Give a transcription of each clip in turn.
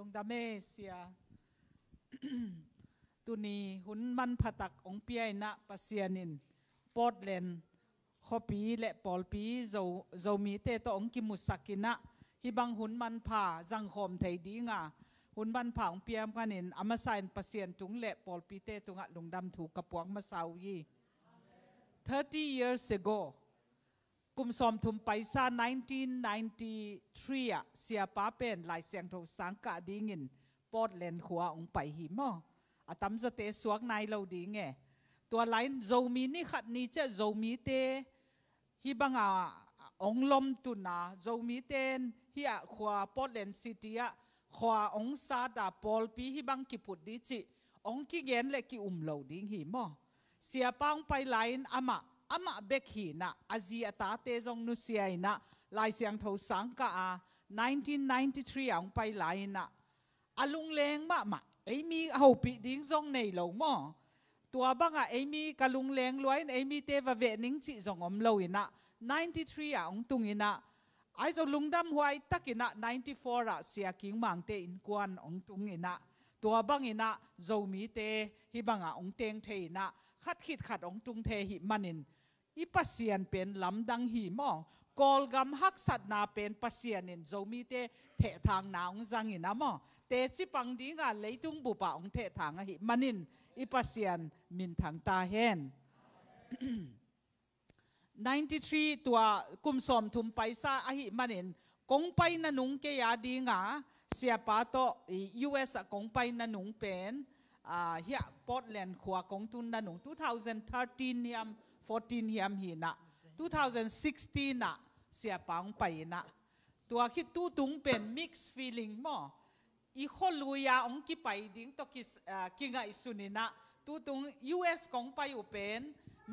ลงดาเมเสียตุนีหุนมันผตักองเปียนะปเสียนินปอดเลนขอปีและปอลปีเจ้าเจ้ามีเตตองกิมุสักกินะฮิบังหุนมันผ่าจังคอมไทยดีงาหุนมันผ่าองเปียมกันินอมาสายนปเสียนจุงและปอลปีเตตุงะลงดำถูกกระปวงมาสาวยี่30 years ago กุมสอมทุมไปซา1993อะเสียป้าเป็นหลายเสียงถูกสังกะดีเงินปอดเลนขัวองไปหิมออะตำจะเตสวกนายเราดีไงตัวไลน์โจมีนี่ขัดนี้จะโจมีเตฮิบังอาองลมตุนาโจมีเตนฮิอะขวาปอดเลนซิตี้อะขวาองซาดาปอลปีฮิบังกิพุดดิจิองกิเกนและกิอุมเราดีงหิมอเสียป้าองไปไลน์อามะ ama bek hi na aji ata te jong nu siai na lai siang tho sang ka a 1993 ang pai lai na alung leng ma ma emi hau pi ding jong nei lo mo tua banga Amy kalung leng loin emi te va ve ning chi jong om lo ina 93 a ong tung ina ai zo lungdam huai takina 94 a sia king mang te in kwan ong tung ina tua bang ina zo mi te hi banga ong teng the ina ขัดขีดขัดองตุงเทหิมันินอีปัสเซียนเป็นลำดังหิมองกอลกำฮักสัตนาเป็นปัสเซียนินโจมีเตเถทางนาองจังอินามอเตจิปังดีงาเลยตุงบุปะองเททางหิมันินอีปัสเซียนมินทางตาเฮน93ตัวกุมสอมทุมไปซาอหิมันินกงไปนนุงเกียดีงาเสียปาโตอีเอสกงไปนนุงเป็นเฮียปอตแลนด์ขวากงตุนนันง2013เฮียม14เฮียมฮีนะ2016นะเสียปังไปนะ ตัวคิดตู้ตุงเป็น mix feeling มออีคนลุยาองค์กี่ไปดิ้งตกิกิงไอสุนีนะตู้ตุง US กงไปอยู่เป็น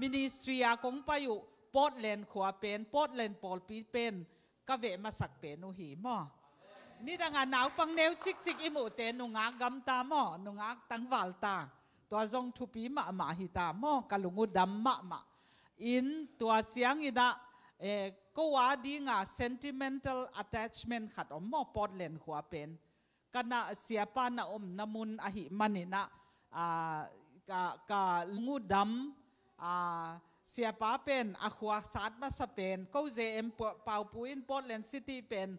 ministry กงไปอยู่ปอตแลนด์ขวาเป็นปอตแลนด์ปอลปีเป็นกเวมาสักเป็นอุหีมอนี่ดังานหนาวปังเนวชิกชิกอิมูเตนุงักกำตามอนุงักตังวัลตาตัวจงทุปีมามาหิตามอกะลุงูดัมมามาอินตัวเชียงอิดะเอก็ว่าดีงา sentimental attachment ขัดอมมอปอดเลนหัวเป็นกันนะเสียปานะอมนมุนอหิมันินะอ่ากะกะลุงูดมอ่าเสียป้าเป็นอหัวสัตว์มาสเป็นก็เจมเป่าปูอินปอดเลนซิตี้เป็น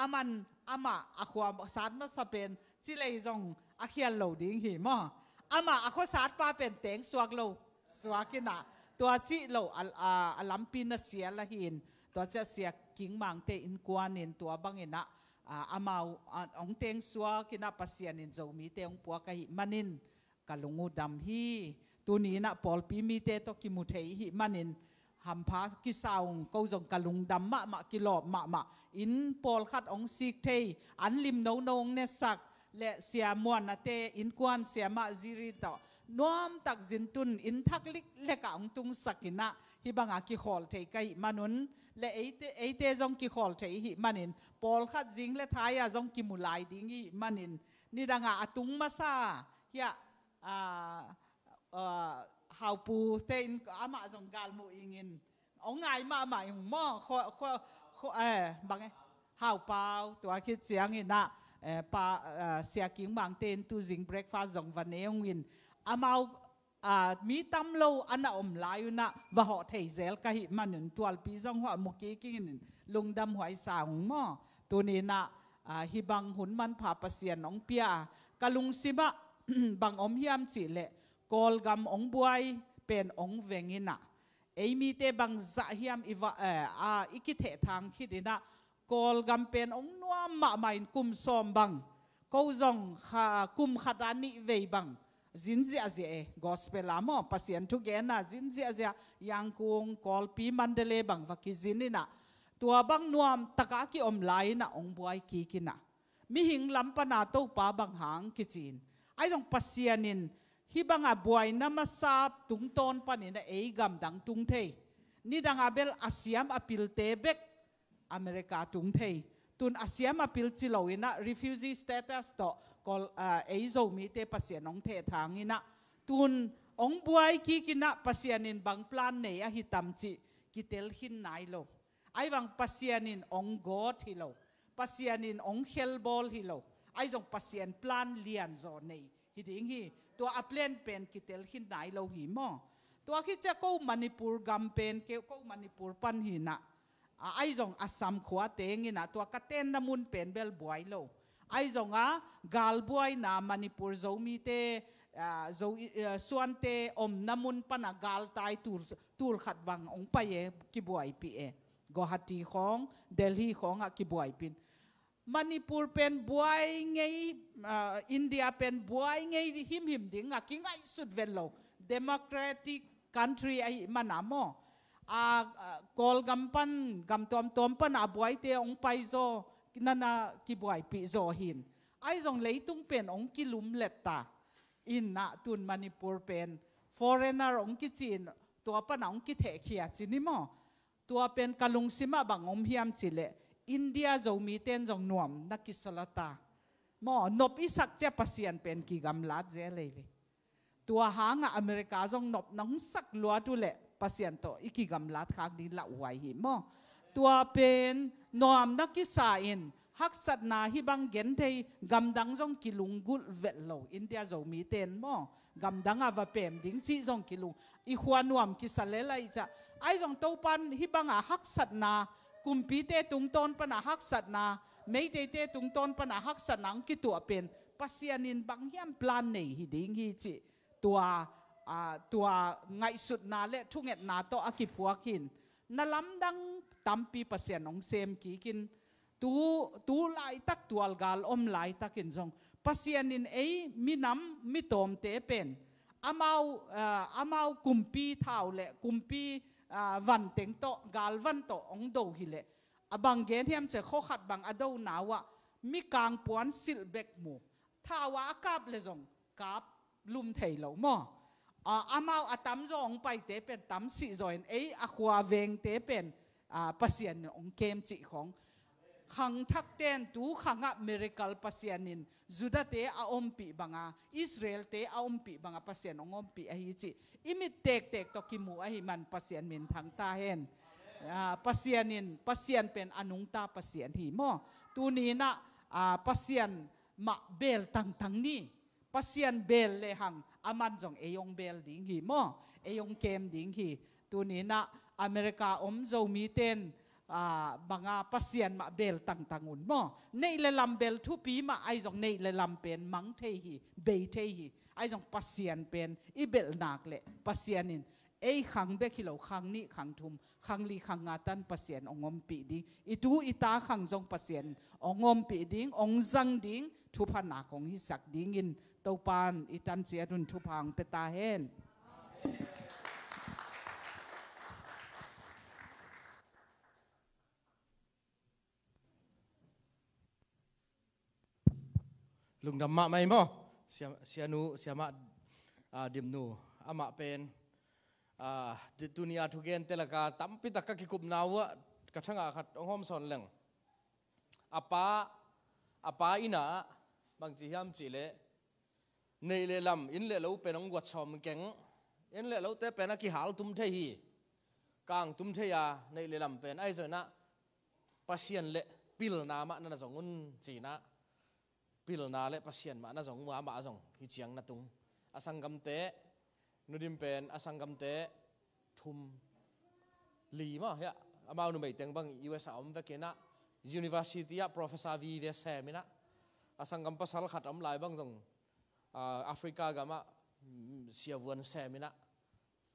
อามัน ama a khwam san ma sa pen chi lei jong a khial lo ding hi mo ama a kho sat pa pen teng suak lo suak na tua chi lo al a lampi na sia la hin tua cha sia king mang te in kwan in tua bang na ama ong teng suak na pasian in zo mi te ong pua ka hi manin kalungu dam hi tu ni na pol pi mi te to ki mu thei hi manin หัมพากิสาวงก็จงกะลุงดำมะมะกิโลมะมะอินปอลคัดองซิกเทอันลิมโนนงเนสักและเสียมวนเตอินกวนเสียมะจิริตอน้อมตักจินตุนอินทักลิกเลกะองตุงสักินะฮิบังอากิฮอลเทกไกมนุนและเอเตเอเตจงกิฮอลเทหิมันินปอลคัดจิงและทายาจงกิมุลายดิงิมันินนี่ดังอาตุงมาซาเฮียอ่าอ่าหาปูเต็นอามาจงกาลมูอิงินเอาง่ายมาใหม่หงมอขอขอขอเออบางไงหาปล่าตัวคิดเสียงน่นะเอ่อปาเสียกิ่งบางเต็นตูจิงเบรกฟาสองวันเองวินอามาอ่ามีตำโลอันน่ะอมลายนะว่าหขาเทยเซลกะหิมันหนึ่ตัวปีสองหัวมุกี้กินลุงดำหอยสาวหงมอตัวนี้นะอ่าฮิบังหุนมันผ่าปะเสียนนองเปียกะลุงซิบะบังอมยฮีมจิเละ kol gam ong buai pen ong vengina eimi te bang za hiam iwa eh, a ikithe thang khidina kol gam pen ong nuam ma main kum som bang ko zong kha kum khadani ve bang zin zia zia eh, gospel amo pasien tu ge na zin zia zia yang kung kol pi mandele bang va ki zinina tua bang nuam taka ki om lai na ong buai ki kina mi hing lampa na to pa bang hang ki chin ai dong pasianin hi banga buai nama sap tung ton panina eigam dang tung thei ni dang abel asiam apil te bek america tung thei tun asiam apil chilo ina refugee status to call kol eizo mi te pasien ong the thang ina tun ong buai ki kina pasianin bang plan nei a hitam chi kitel hin nai lo ai wang pasianin ong god hi lo pasianin ong helbol hi lo ai jong pasien plan lian zo nei hiding hi ตัวอัพเลนเป็นกิเตลขินไหนเราหิมอตัวที่จะกู้มณีปูร์กัมเป็นเกี่ยวกมณีปูร์ปันหินะไอจงอาสามขวาเตงินะตัวกัตเตนนามุนเป็นเบลบวยโลไอจงอ่ะกาลบวยนามณีปูร์ z o มีเต z o ส่วนเตอมนามุนปนักกาลตายตูร์ตูร์ขัดบังองไปเอกิบวยปีเอกหัตีของเดลฮีของอ่ะกิบวยปี Manipur pen buai ngay, uh, India pen buai ngay him him ding a king ay sud velo democratic country ay manamo a kol gampan gam tom tom pan a buai te ong pai zo nana ki buai pi zo hin ai zong leitung pen ong ki lum letta in na tun Manipur pen foreigner ong ki chin tua pan ong ki the khia chinimo tua pen kalung sima bangom hiam chile India zo mi ten zong nuam na kisalata mo nop isak che pasien pen ki gam lat je leile tua hanga Amerika zong nop nong sak lua tu le pasien to iki gam lat khak di la uai hi mo tua pen nuam na kisa in hak sat na hi bang gen thei gam dang zong gul vet lo india zo mi ten mo gam dang ava pem ding si zong kilung i khwa nuam kisalela cha. ai zong to pan hi bang a hak sat na กุมพีเตตุงตนปนหักสัตนาไม่เตเตตุงตนปนหักสัตนังกิตัวเป็นปัศยานินบางเฮียมปลานในหิดิงหิจิตัวตัวไงสุดนาเละทุงเอ็ดนาโตอากิพัวกินนัมดังตั้มปีปัศยานองเซมกีกินตูตูไลตักตัวกาลอมไลตักินจงปัศยานินเอ้มีน้ำมีตอมเตเป็นอามาอามากุมพีเท่าเละกุมพีวันเต็งโตกาลวันโตองดูฮิเลอบางเกนที่มันจะข้อขัดบางอดนาวะมีกางปวนสิลเบกมูท้าว่ากับเลซงกับลุมเทเหลามออามาอาตัมจองไปเตเป็นตัมสิจอยเอออควาเวงเตเป็นปาสเซียนองเกมจิของ khang thak ten tu khanga miracle pasianin juda te a ompi banga israel te a ompi banga pasian ong ompi a hi chi imit tek tek to ki mu a hi man pasian min thang ta hen à pasianin pasian pen anung ta pasian hi mo tu ni na à pasian ma bel tang tang ni pasian bel le hang aman jong eyong bel ding hi mo eyong kem ding hi tu ni na america om zo mi ten บังอาปเสียนมาเบลตังตังุนมอในเลลำเบลทุปีมาไอจงในเลลำเป็นมังเทหีเบทหีไอจงปเสียนเป็นอีเบลนักเละปเสียนินเอขังเบกิโลขังนี่ขังทุมขังลีขังอาตันปเสียนองอมปีดิอิตูอิตาขังจงปเสียนองอมปีดิงองซังดิงทุพนาของฮิสักดิงินเตปานอิตันเสียดุนทุพังเปตาเฮนลุงดำมาไหม่มอเสียเสียนูเสียมาดิมนูอามาเป็นดิตุนียทุเกนเตลกาตั้มปิตะกะกิคุบนาวะกระทั่งอาขัดองหอมสอนเลงอาปาอาปาอินาบางทีย้มจีเลในเลลำอินเลลูเป็นองวัดชอมเก่งอินเลลูแต่เป็นอากิหาลตุมเทีกางตุมเทียในเล nei le lam p ้ n ai zo na p a s i เล่ e ปิลนาม a na ่ o สง u นจีน่ะ pilna le pasien ma na zong wa ma zong hi chiang na tung asangam te nudim pen asangam te thum li ma ya amau nu mai teng bang us am ve kena university ya professor vi ve semina asangam pasal khatam lai bang zong africa gama siawan semina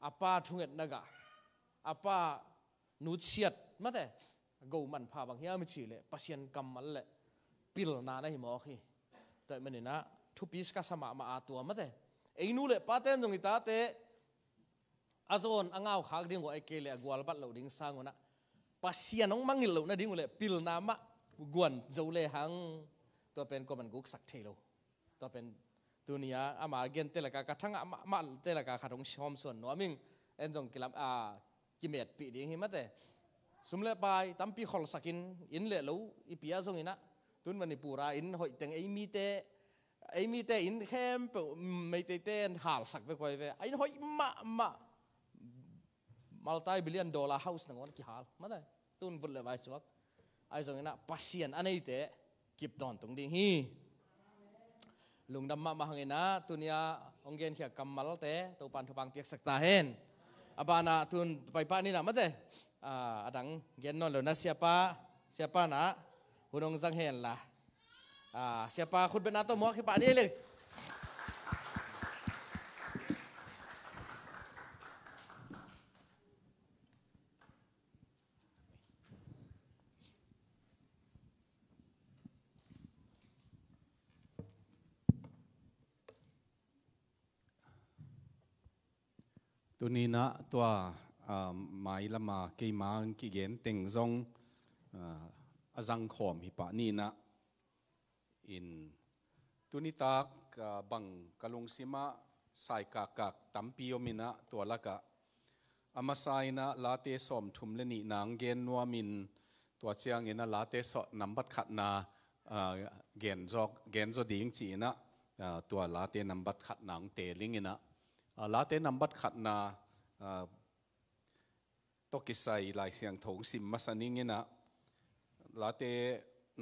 apa thunget naga apa nu chiat mate go man pha bang hiam chi le pasien kam mal le pil na na hi mo khi tại mình na thu pis ka sama ma atua ma te einu le paten dong ita te azon angau khak ding go ekele agwal bat lo ding sangona pasian ong mangil lo na ding le pil na ma guan zo le hang to pen ko man guk sak thelo to pen tunia ama gen te la ka kathanga ma ma te la ka kharong shom son no aming en jong kilam a kimet pi ding hi ma te sumle pai tampi khol sakin in le lo ipia zong ina ุนมันในปูราอินหอยแตงไอ้มีเตไอ้มีเตอินเข้มเปไม่เตเตนหาสักไปกว่าไไอ้หอยมามามัลตยบิลเลียนดอลลาร์เฮาส์นั่งวันกี่หาลมาได้ตุนบุลเลยวายสวักไอ้สงน่ะพัศยันอันนี้เตกิบตอนตรงดิ้งฮีลุงดำมามาหงงนะตุนยาองเกนเขียกำมัลเตตุปันทปังเพียกสักตาเห็นอบานาตุนไปปานี่นะมาได้อ่าดังเกนนนเลนะเสียปาเสียปานะ hunong zang hen lah. Ah, siapa khutbah atau muak kipa ni leh. Tuni na tua mai lama kei mang ki gen teng zong อาจาย์ขอมฮิปะนี่นะอินตุนิตากบังกะลงสิมาสายกากักตัมปิโอมินะตัวละกะอามาไซนะลาเตสอมทุมเลนีนางเกนนัวมินตัวเชียงเงินะลาเตสอนับัดขัดนาเกนจอกเกนจอดิงจีนะตัวลาเตนับัดขัดนางเตลิงินะลาเตนับัดขัดนาตกิไซลายเสียงถงสิมมาสนิงินะลาเต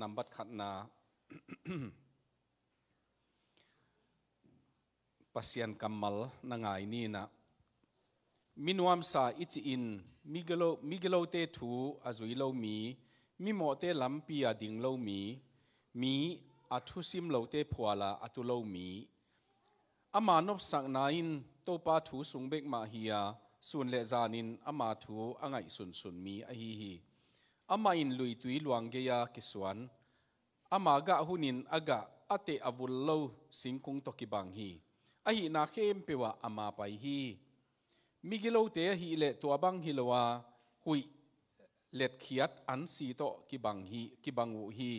นัมบัดขันนาปัศยันกัมมัลนังไงนี่นะมินวามสาอิจินมิเกโลมิเกโลเตทูอาจุยโลมีมิโมเตลัมปีอดิงโลมีมีอาทุซิมโลเตพัวลาอาทุโลมีอามานบสักนายนโตปาทูสุงเบกมาฮียส่วนเลจานินอามาทูอ่างไอสุนสุนมีอฮีฮี ama in lui tui luang ge ya kiswan ama ga hunin aga ate avul lo singkung toki ki bang hi a na khem pewa ama pai hi migilo te hi le to bang hi lowa hui let khiat an si to ki bang hi ki bang u hi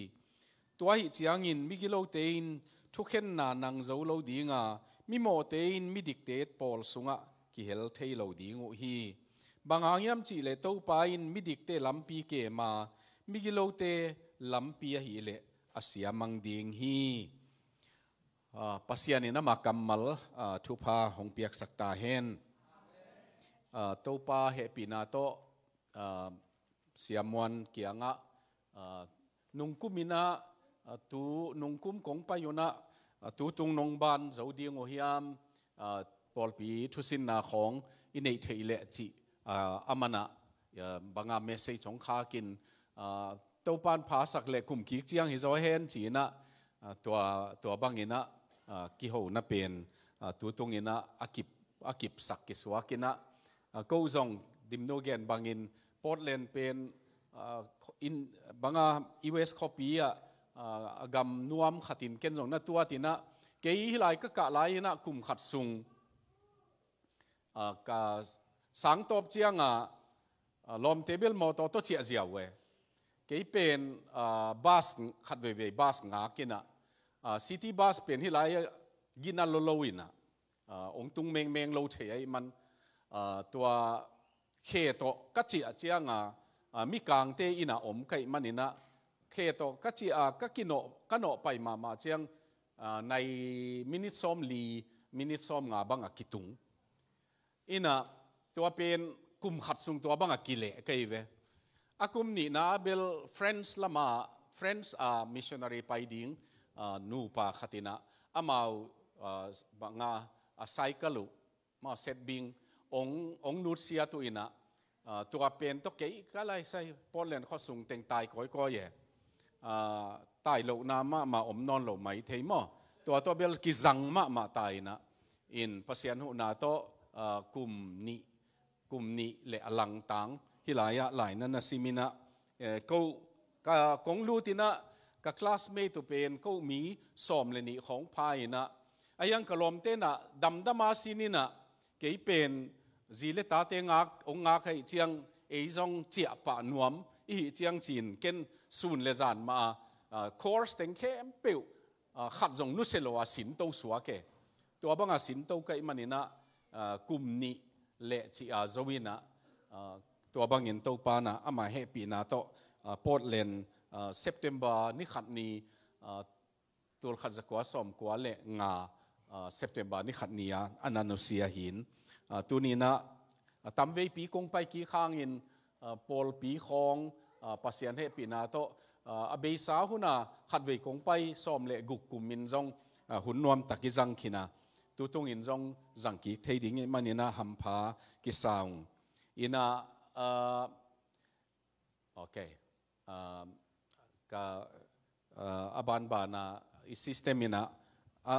tua hi chiang in migilo te in thu khen na nang zo lo dinga mi mo te in mi dik te pol sunga ki hel thei lo dingu hi bằng hàng bangangyam chỉ lệ tàu pa in midik te lampi ke ma migilo te lampi hi le asiamang ding hi ah, pasiani na makamal ah, thu pa hong piak sakta hen ah, to pa he pina to siamwan kianga nungkumina tu nungkum kong pa yuna tu tung nong ban zodi ngo hiam polpi thu sin na khong inei theile chi อามันะบางอาเมสเซจของข้ากินเต้าปานภาษากเล็กคุมขีกเจียงฮิจอยเฮนจีนะตัวตัวบางอินะกิโหนะเป็นตัวตรงอินะอากิบอากิบสักกิสวากินะกูจงดิมโนเกนบางอินพอร์ตแลนด์เป็นอินบางอาอีเวสคอปีอะกำนวมขัดินเกนซงนะตัวตินะเกี่ยหลายก็กะหลายนะกุมขัดซุงกา sáng top chiang à, à lom table mò to to chia diao we cái pen à, bus khát về về bus ngã kia na à, city bus pen hi lai gina lo lo win à ông tung meng meng lo thế ấy man tua khe to cắt chia chiang à mi càng tê ina om cái man ina khe to cắt chia cắt kino kano pai mà mà chiang này minute som li minute som ngã bang à kitung ina ตัวเป็นกุมขัดสุงตัวบังกิเลกเวอากุมนี่นะเบลเฟรนซ์ละมาเฟรนซ์อ่ามิชชันนารีไปดิงอ่านูปาขัตินะอามาวอ่าบังอาไซเคิลมาเซตบิงององนูเซียตัวอินะตัวเป็นตัวเก๋ก็เลยใส่ปอลเลนข้อสุงเต็งตายก้อยก้อยเย่ตายโลกนามามาอมนอนโลกไหมเทมอตัวตัวเบลกิจังมามาตายนะอินภาษาหนูนาโตกุมนี้ cùng nị lệ lăng tang hi lại lại na na simina ờ, câu cả công lưu tin na cả classmate tụ bên câu mi xóm lên nị khóng phai na ai ăn cả lom tên đầm đầm xin na cái bên gì lệ ta tên ngạc ông ngạc hay chiang ấy dòng chia bạ nuam ý chiang chín ken sun lệ giàn mà ờ, course tiếng khẽ em dòng ờ, nút xe loa xin tàu xóa kệ tôi bằng à xin tàu cái mà nè na cùng nị เละจีอาจวินะตัวบางเงินตัวปานะอามาเฮปีนาโตปอดเลนเซปเทมเบอร์นี่ขัดนีตัวขัดจักรวสมกวาเละงาเซปเทมเบอร์นี่ขัดนี้อันนันเสียหินตัวนี้นะตามเวปีกงไปกี่ข้างอินปอลปีคองปัสเซียนเฮปีนาโตอาเบสาหุนาขัดเวกงไปสมเละกุกุมินจงหุ่นนวมตะกิจังขินาตุตรงอินจงสังกิเทดิงมันนี่นะหัมพากิสาวอินาโอเคกาบอบานบานาอิสิสเตมินะ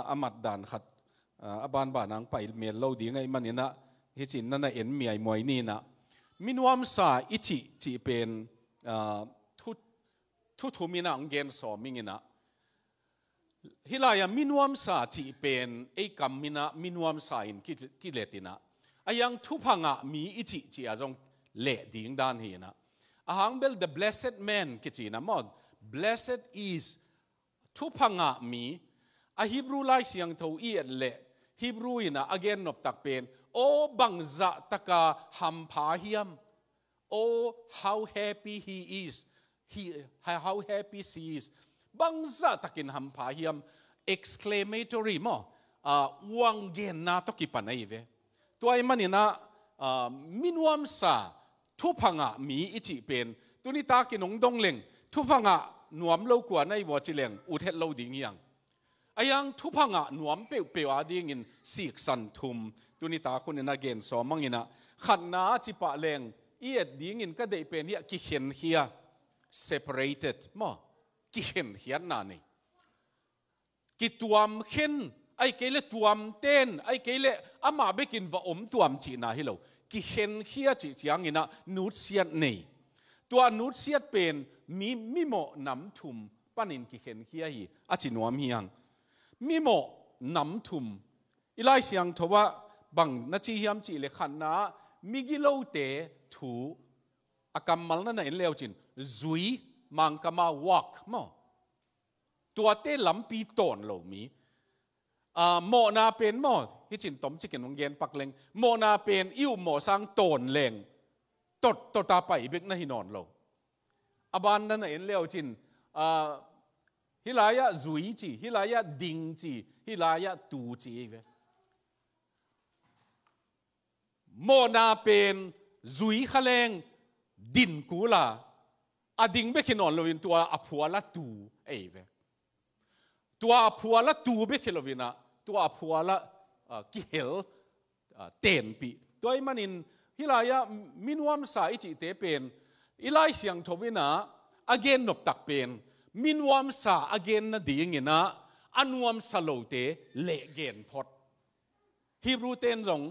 อามัดดานขัดอบานบานังไปเมลโเลาดีไงมันนี่นะฮิจินนั่นเอ็นมีไอมวยนี่นะมินวามสาอิจิจิเป็นทุทุทุมินะองเกนสอมิงินะ hilaya minwam sa chi pen e kam mina minwam sa in ki ki letina ayang thupanga mi ichi chi azong le ding dan hi na ahang bel the blessed man ki chi na mod blessed is thupanga mi a hebrew lai siang tho i at le hebrew ina again nop tak pen o bangza taka ham pha hiam oh how happy he is he how happy she is บังซาตะกินหัมพาเฮียม exclamatory มอวังเกนนาตกิปันไอเวตัวไอมันนะมินวมซาทุพังะมีอิจิเป็นตัวนี้ตากินงดงเลงทุพังะนวมเลวกว่าในวัวจิเลงอุเทลลดิงยังไอยังทุพังะนวมเปียวเปียวดิ่งินสีกสันทุมตัวนี้ตาคุณนะเกนสอมังินะขันนาจิปะเลงเอียดดิ่งินก็ได้เป็นเนี่ยกิเห็นเฮีย separated มอกิเห็นเหียนนานี่กิตวมเห็นไอ้เกลตวมเต้นไอ้เกลอามาเบกินว่าอมตวมจีนาฮิโลกิเห็นเฮียจีจียงอินะนูดเสียนนี่ตัวนูดเสียดเป็นมีมิโมน้ำทุมปันินกิเห็นเฮียฮีอาจินวมเฮียงมิโมน้ำทุมอีไลเสียงทว่าบังนาจีเฮียมจีเลขันนามิกิโลเตถูอากรรมมันนั่นเองเลวจินซุยมังกมาวักมอตัวเต้ลำปีตนเหลามีอ่โมนาเป็นมอที่จินตมจิกินวงเย็นปักเลงโมนาเป็นอิ่วโมสังตนเลงตดตตาไปเบกนะฮินอนเหลาอบานนั่นเองเลี้ยวจินอ่าฮิลายะจุยจีฮิลายะดิงจีฮิลายะตูจีเวโมนาเป็นจุยขะเลงดินกูลาอดิงเบกินอนลวินตัวอภัวละตูเอเวตัวอภัวละตูเบกินลวินะตัวอภัวละกิเฮลเตนปีตัวไอ้มันินฮิลายะมินวามสาอิจิเตเป็นอิลายเสียงทวินะอเกนนบตักเป็นมินวามสาอเกนนดีงินะอันวามสโลเตเลเกนพอดฮิบรูเตนจง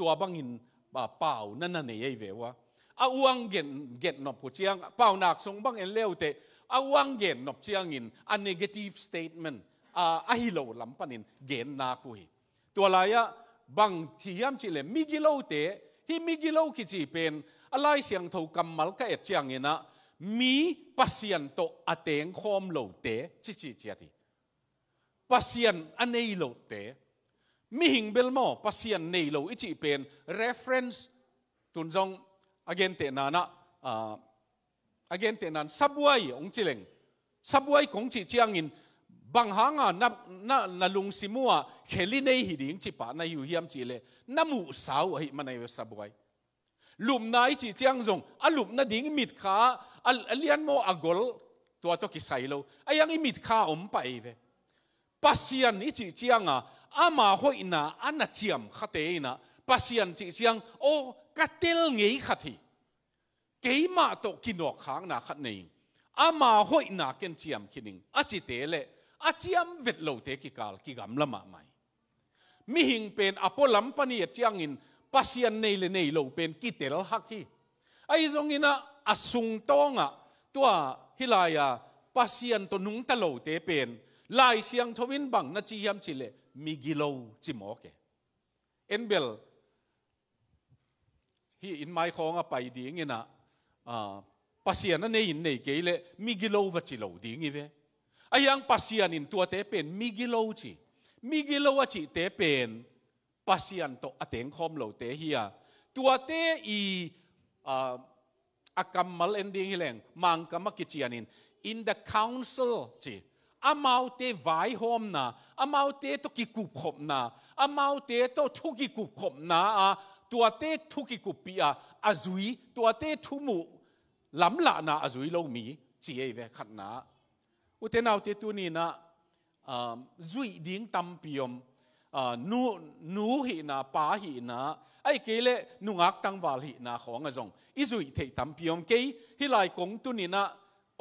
ตัวบังอินป่าเปล่านั่นน่ะเนี่ยไอเววะ awang gen get nop ko chiang pau nak song bang en leute awang gen nop chiang in a negative statement a a hilo lam panin gen na ku hi to laya bang thiam chi le migilo te hi migilo ki chi pen alai siang tho kamal ka et chiang ina mi pasien to ateng khom lo te chi chi chi ati pasien anei lo te mi hing bel mo pasien nei lo ichi pen reference tunjong again te na na uh, again te nan subway ong chileng subway kong chi chiang in bang hanga na na na lung simua kheli nei hi ding chi pa na hu hiam chi le namu sau à, hi manai subway lum nai chi chiang jong a lum na ding mit kha al alian mo agol tua to ki sailo ayang i mit kha om pai ve pasian ni chi chianga ama hoina ana chiam khate ina pasian chi chiang o nghĩ thì cái mà tổ katel ngei kháng keima to kinok à mà hội nei kiến chiêm na ken chiam chỉ achi te le chiêm vet lâu thế ki cao ki gầm lama mai mi hing pen apolam pani chiang in pasian này le nei lo pen ki tel hak hi ai zong ina asung tonga tua hilaya à, pasian to nung ta lo te pen lai siang thowin bang na chi yam chile migilo chimoke enbel ฮีอินไม่คงอ่ะไปดีงี้นะอ่าภาษาเนี่ยอินเนี่ยเกลเลมิกิโลวัชิโลดีงี้เว้ไอ้ยังภาษาอินตัวเตเป็นมิกิโลจิมิกิโลวัชิเตเป็นภาษาอินโตอาเต็งคอมโลเตเฮียตัวเตอีอ่าอากรรมมาเลนดิ้งเฮงมังกรรมกิจยานิน in the council จีอามาเตไวโฮมนาอามาเตตกิคุบคบนาอามาเตตทุกิคุบคบนาอ่า tua te thu ki kupia azui tua te thu mu lắm lạ na azui lâu mi chỉ ấy e về khát na u thế nào thế tu ni na um, duy điên tam piom uh, nu nu hi na pa hi na ai kể le nu ngạc tang vào hi na khó ngà zong ý duy thế tam piom kê hi lai cũng tu ni na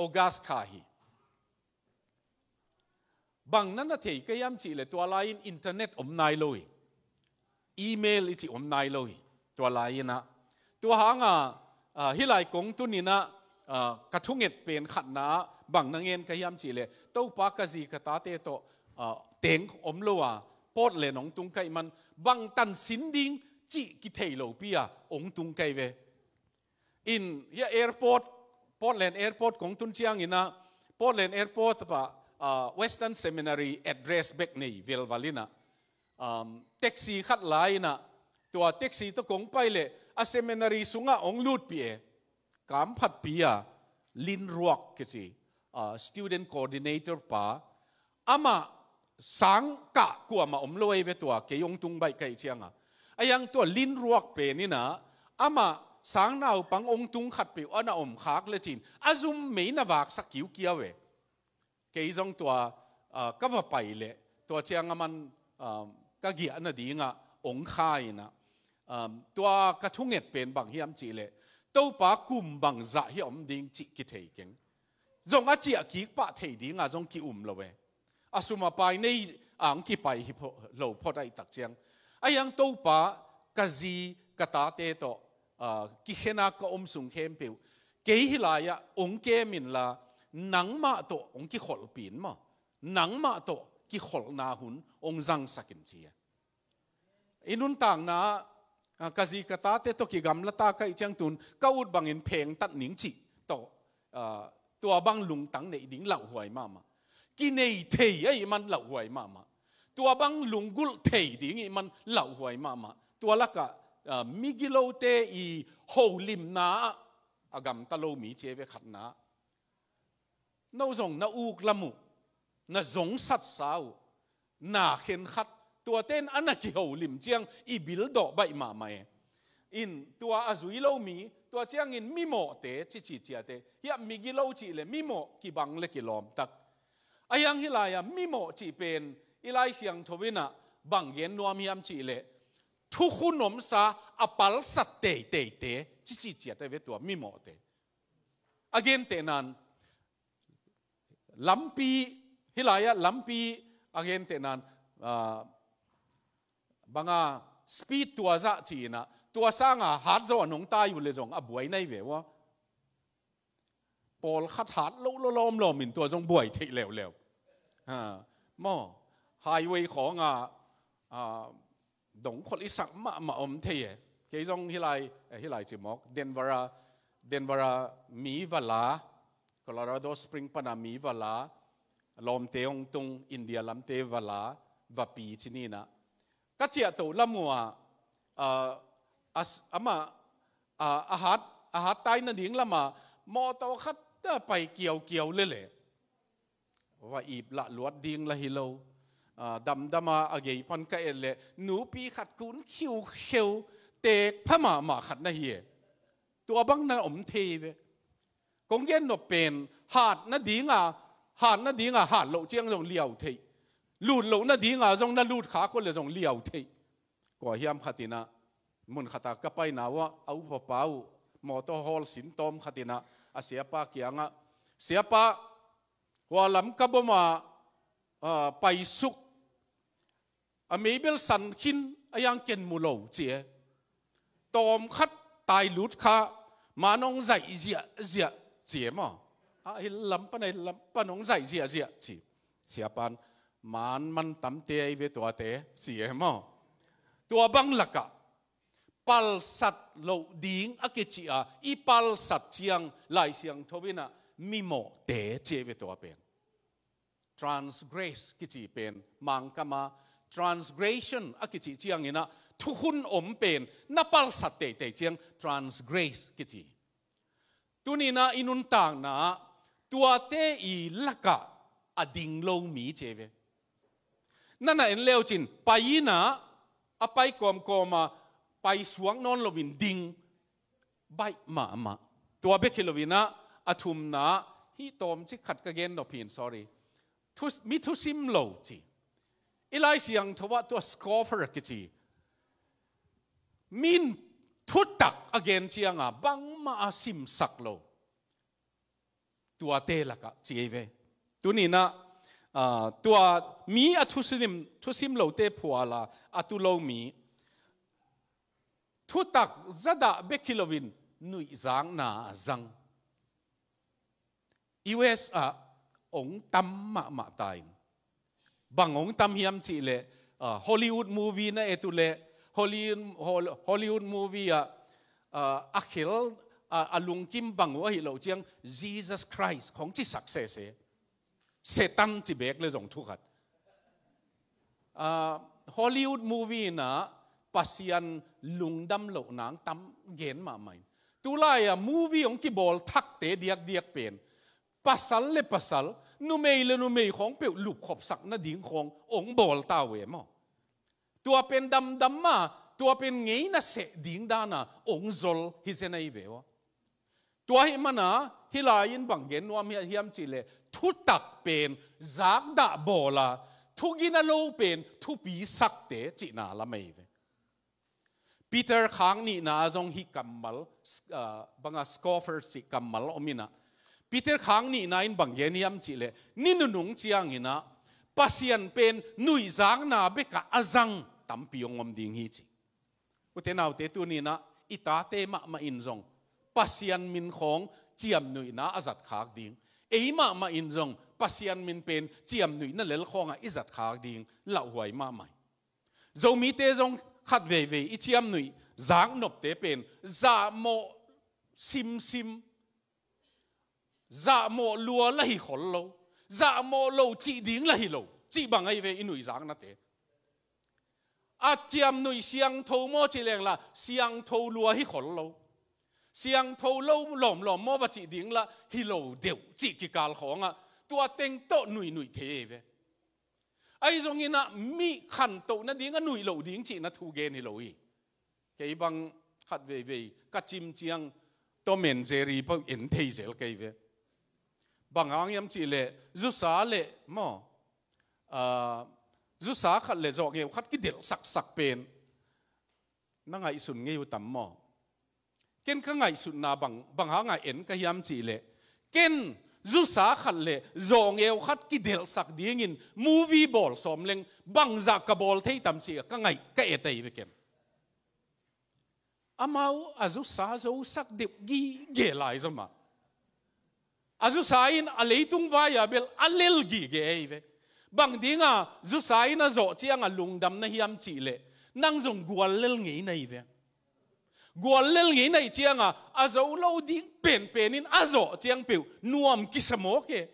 ogas khai hi bằng nana thấy cái yam chỉ le tua lain internet om nai lôi อีเมลอีจิอมไนาเลยตัวลายนะตัวหางอ่ะฮิลายกงตุนีนะกระทุงเง็ดเป็นขัดนะบางนังเงินขยมจีเลเต้าปากะจีกะตาเตโตเต็งอมลัวโปดเลนองตุงไกมันบางตันสินดิงจีกิเทยโลปีอ่ะองตุงไกเวอินยาแอร์พอร์ตโปดแลนแอร์พอร์ตของตุนเชียงอินะโปดแลนแอร์พอร์ตปะเวสตันเซมินารีแอดเดรสเบกนี่วลวาลินาแท็กซี่ขัดไลายนะตัวแท็กซี่ตะกงไปเลยอาเซมมนารีสุงะองลูดเปียกามผัดเปียลินรวกก็สิ student coordinator ป่าอามาสังกะกัวมาอมลวยเวตัวเกยงตุงใบไก่เชียงอะไอยังตัวลินรวกเปนี่นะอามาสังนาวปังองตุงขัดเปียวอนาอมคากเลจินอาซุมไม่นาวากสักกิวเกียวเวเกยงตัวก็วไปเลยตัวเชียงมันก็เกียนดีงะองค่ายนะตัวกระทุ่งเง็ดเป็นบางเฮียมจีเลยตัวปากุมบางจะเฮียมดิ้งจิกิเทกิงจงอาเจียกีปะเทดีงะจงกิอุมเลยอาสุมาไปในอังกิไปฮิปโลพอได้ตักเจียงไอ้ยังตัวปากะจีกะตาเตโตกิเฮนักก็อมสุงเข้มเปียวเกี่ยลายะองเกมินละหนังมาโตองกิขลปีนมาหนังมาโต ki khol na hun ong zang sakim chia inun tang na ah, kazi kata te to ki gamla ta ka ichang tun ka ut in pheng tat ning chi to ah, to bang lung tang nei ding lau huai mama, ma ki nei thei ai man lau huai mama, ma tua bang lung gul thei ding i man lau huai mama, ma tua la ka ah, migilo te i ho lim na agam talo mi che ve khat na nâu rồng na u lamu na zong sat sao na khen khát tua tên anh là kiểu lim chiang i bil đỏ bay mà mày in tua azui à lâu mi tua chiang in mimo mò te chi chi chia te ya mi gi lâu chi le mi ki bang le ki lom tak ayang hilaya mimo mò chi pen ilai siang thovina à, bang yen nuam yam chi le thu khu nom sa apal à sat te te te chi chi chia te ve tua mimo mò te again te nan lampi ฮิลายาลัมปีอังเงนเตนั้นบังอาสปีดตัวจะจีนะตัวสร้างอ่ะฮาร์ดจอนงตายอยู่เลยจงอบวยในเววะปอลขัดหาดลุลลอมล้อมินตัวจงบวยทีเลวเลวอ่ามอหายไวของอ่ะดงคนอิสระมามาอมเทียเคจงฮิลายฮิลายจิมอกเดนเวอราเดนเวอรามีวลาโคโลราโดสปริงปนามีวลาลมเตองตุงอินเดียลำเตวลาวปีชนีนะก็เจียตัวละมัวอามาอาหารอาหารตายนั่นดิงละมามอตอคัดไปเกี่ยวเกี่ยวเลยเลยว่าอีบละลวดดิงละฮิโลดำดำมาอเกยพันกเอเลหนูปีขัดกุนคิวเขียวเตกพม่ามาขัดนะเฮียตัวบังนั้นอมเทเวกงเย็นนบเป็น หาดนนดิงอ่ะหันนั่นดีงาหันลเจียงตรงเลี้ยวเทลูดโลนั่นดีงาตรงนั่นลูดขาคนเลยตรงเลี้ยวเทกว่าเฮียมขัดินะมุนขัดกับไปนาวะเอาปะเป้ามอเตอร์ฮอลสินตอมขัดินะอาเสียปาเกียงะเสียปาว่าลำกับมาไปสุกอเมเบลสันขินอยังเกณฑ์มูโลเจียตอมขัดตายลูดขามาน้องใจเจียเจียเจียมั้ à hi lâm pan này lâm pan ông giải gì à gì à chỉ xia pan man man tam tê ai về tua tê si em mà tua băng lạc à pal sat lâu ding à cái chị à i pal sat chiang lại chiang thôi vina à. mimo tê chế về tua pen transgress cái chị bên mang kama transgression à cái chị chiang ina thu hun om pen na pal sat tê tê chiang transgress cái chị tu ni inun tang na ตัวเตอีลักกะอดิงลมีเจเวนั่นน่ะเอ็นเลวจินไปยนะอะไปกอมกอมาไปสวงนอนลวินดิงใบมามาตัวเบคิลวินะอะทุมนะฮีตอมจิขัดกะเกนโนพีนสอรีทุมิทุสิมโลจิอีไลสิยังทวะตัวสกอฟเฟอร์กิจิมินทุตักอเกนจชียงอะบังมาซิมสักโลตัวเตลักจเเวตัวนี้นะตัวมีอทุสิมทุสิมเหลาเตพัวละอัตุโลมีทุตักจะดาเบกิโลวินนุยจังนาจังอีเวสอะองตัมมะมาตายบางองตัมเฮียมจีเลฮอลลีวูดมูวีนะเอตุเลฮอลลีฮอลลีวูดมูวีอะอักเฮลอาลุงกิมบังว่าฮิโลเจียง Jesus Christ ของจิสักเสเสเซตันจิเบกเลยสงทุกัดฮอลลีวูดมูวีนะปัศยันลุงดำโลนางตั้มเกณฑ์มาใหม่ตุลายะมูวีของกิบอลทักเตเดียกเดียกเป็นปัสลเลปัสลนุเมยเลนุเมยของเปิยวลุบขอบสักนาดิ่งขององบอลตาเวมอตัวเป็นดำดำมาตัวเป็นไงนะเสดิ่งดานะองจลฮิเซนัยเววะัวหิมะนะฮิลายินบังเกนวามเฮียมจิเลทุตักเป็นจากดาบบลาทุกินาโลเป็นทุปีสักเตจินาละไม่เวปีเตอร์ข้างนี่นาจงฮิกัมมัลบังสกอฟเฟอร์สิกัมมัลอมินะปีเตอร์ข้างนี่นานบังเกนฮยมจิเลนินุนุงจียงอินะปัสยันเป็นนุยจางนาเบกะอาจังตั้มพิองอมดิงฮิจิอุเทนเอาเตตุนีนะอิตาเตมะมาอินจง pasian min khong chiam nui na azat khak ding eima ma in jong pasian min pen chiam nui na lel khong a izat khak ding lau huai ma mai zo mi te jong khat ve ve i chiam nui zang nop te pen za mo sim sim za mo lua la hi khol lo za mo lo chi ding la hi lo chi bang ai về inui zang na te a chiam nui siang tho mo chi leng la siang tho lua hi khol lo siang tho lâu lom lom mò và chị ding là hi đều chị chi ki kal ngà tua teng to nui nui thế về. ai giống như na mi khan to na ding a nui lo ding chi na thu ge ni lo i ke bang khat về ve ka chim chiang to men zeri pa en thei zel ke cái về. ang áo chi chị lệ rú xá lệ mò zu à, sa khat le zo nge khat ki del sak sặc pen na ngai sun nge u tam mo เก่นก็ไงสุดนาบังบังหาไงเอ็นก็ยามจีเละเก่นจุสาขัดเละจงเอวขัดกิเดลสักดีงินมูวีบอลสมเลงบังจากกบอลที่ตำเสียก็ไงก็เอตัยไปเก่นอามาอาจุสาโจสักดิบกีเกลายซะมาอาจุสาอินอะไรตุงวายาเบลอเลลกีเกเอเวบังดีงาจุสาอินอาโจเจียงอาลุงดำนะยามจีเละนั่งจงกวนเลลงี้ในเว gwalel này nei à, azo lâu lo ding pen in azo chiang piu nuam kisamo ke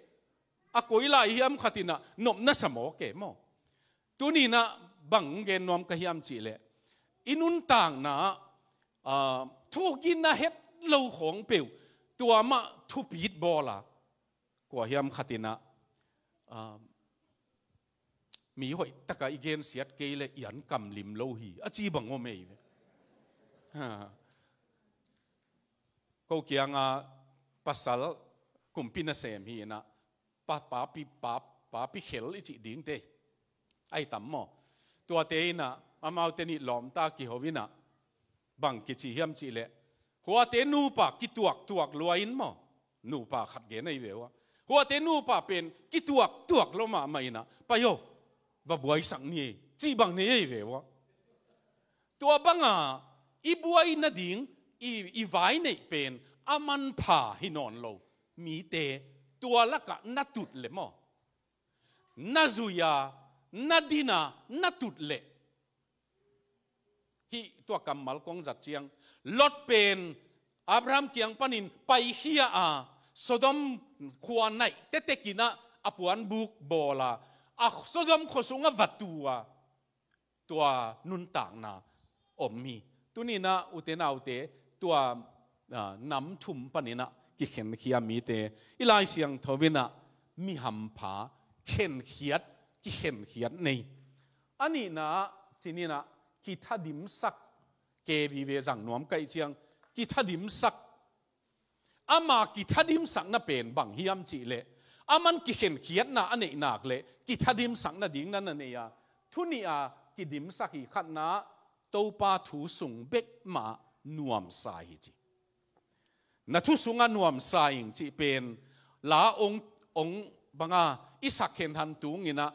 a koila hiam khatina nom na samo ke mo tuni na bang ge nuông ka hiam chỉ lệ, inun tang na thu thukin na hết lâu khong biểu, tua ma thu pit bola ko hiam khatina à, mi hội tất cả igen siat ke lệ yan cầm lim lâu hi à chi bang o mei cô kia nga pasal kumpina sem hi na pa pa pi pa pa pi khel i ding te ai tam mo tua te na amau te ni lom ta ki hovina bang ki chi hiam chi le hua te nu pa ki tuak tuak luain mo nu pa khat ge nei wewa hua te nu pa pen ki tuak tuak lo ma mai na pa yo va buai sang ni e. chi bang nei wewa tua à อีบัวอินดิ่งอีอีไว้ในเป็นอามันผาหินอนโลมีเตตัวละกะนัตุดเลมอนาจุยานาดินานาตุดเลฮีตัวกำมัลกองจัดเจียงลดเป็นอับรามเกียงปนินไปเฮียอาสดมควานไนเตเตกินะอปวนบุกบอลาอัะสดมขสุงวัตตัวตัวนุนต่างนาอมมีุนีนะอุเตนาอตเตตัวน้ำชุ่มปนีนะกิเห็นขี้มีเตอีลายเสียงทวินะมีหำผาเข็นเขียดกิเข็นเขียดในอันนี้นะที่นี่นะกิทัดิมสักเกวีเวสังนวมไกเชียงกิทัดิมสักอามากิทัดิมสักน่ะเป็นบังฮิยมจีเลอามันกิเข็นเขียดนะอันนี้หนักเลกิทัดิมสักน่ะดิ่งนั่นนนี่ยทุนี่อะกิดิมสักขีขันนะ都把土送白马นุ่มสายจีนัทุสุงนุ่มสายจีเป็นลาององบังอาอิสักเห็นทันตุงินะ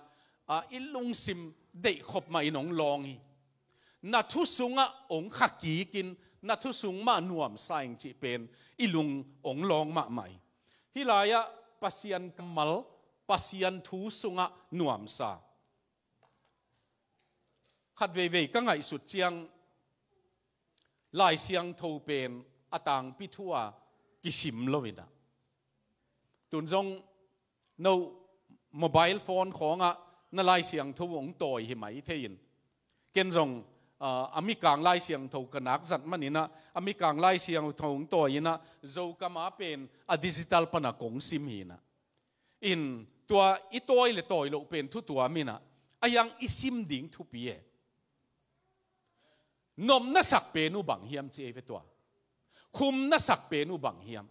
อาอิลุงซิมได้ขบมาอินองลองีนัทุสุงอองขักกีกินนัทุสุงมานุ่มสายจีเป็นอิลุงองลองมาใหม่ฮิลายะปัสยันกมลปัสยันทูสุงอนุ่มสายขัดเว่ยก็ไงสุดเจียงลายเสียงทูเป็นอต่างพิทัวกิสิมลวินะตุนจงนู้มบายโฟนของอ่ะนลายเสียงทูองต่อยหิไหมเทียนเกณฑ์จงอามิกางลายเสียงทูกนักจัดมันนี่นะอามิกางลายเสียงทูองต่อยนะโจกมาเป็นอะดิจิตอลปนักงซิมีนะอินตัวอีตัวเลต่อยลกเป็นทุตัวมินะอายังอิสิมดิ่งทุปีเอ nom na sak pe nu bang hiam che ve to khum na sak pe nu bang hiam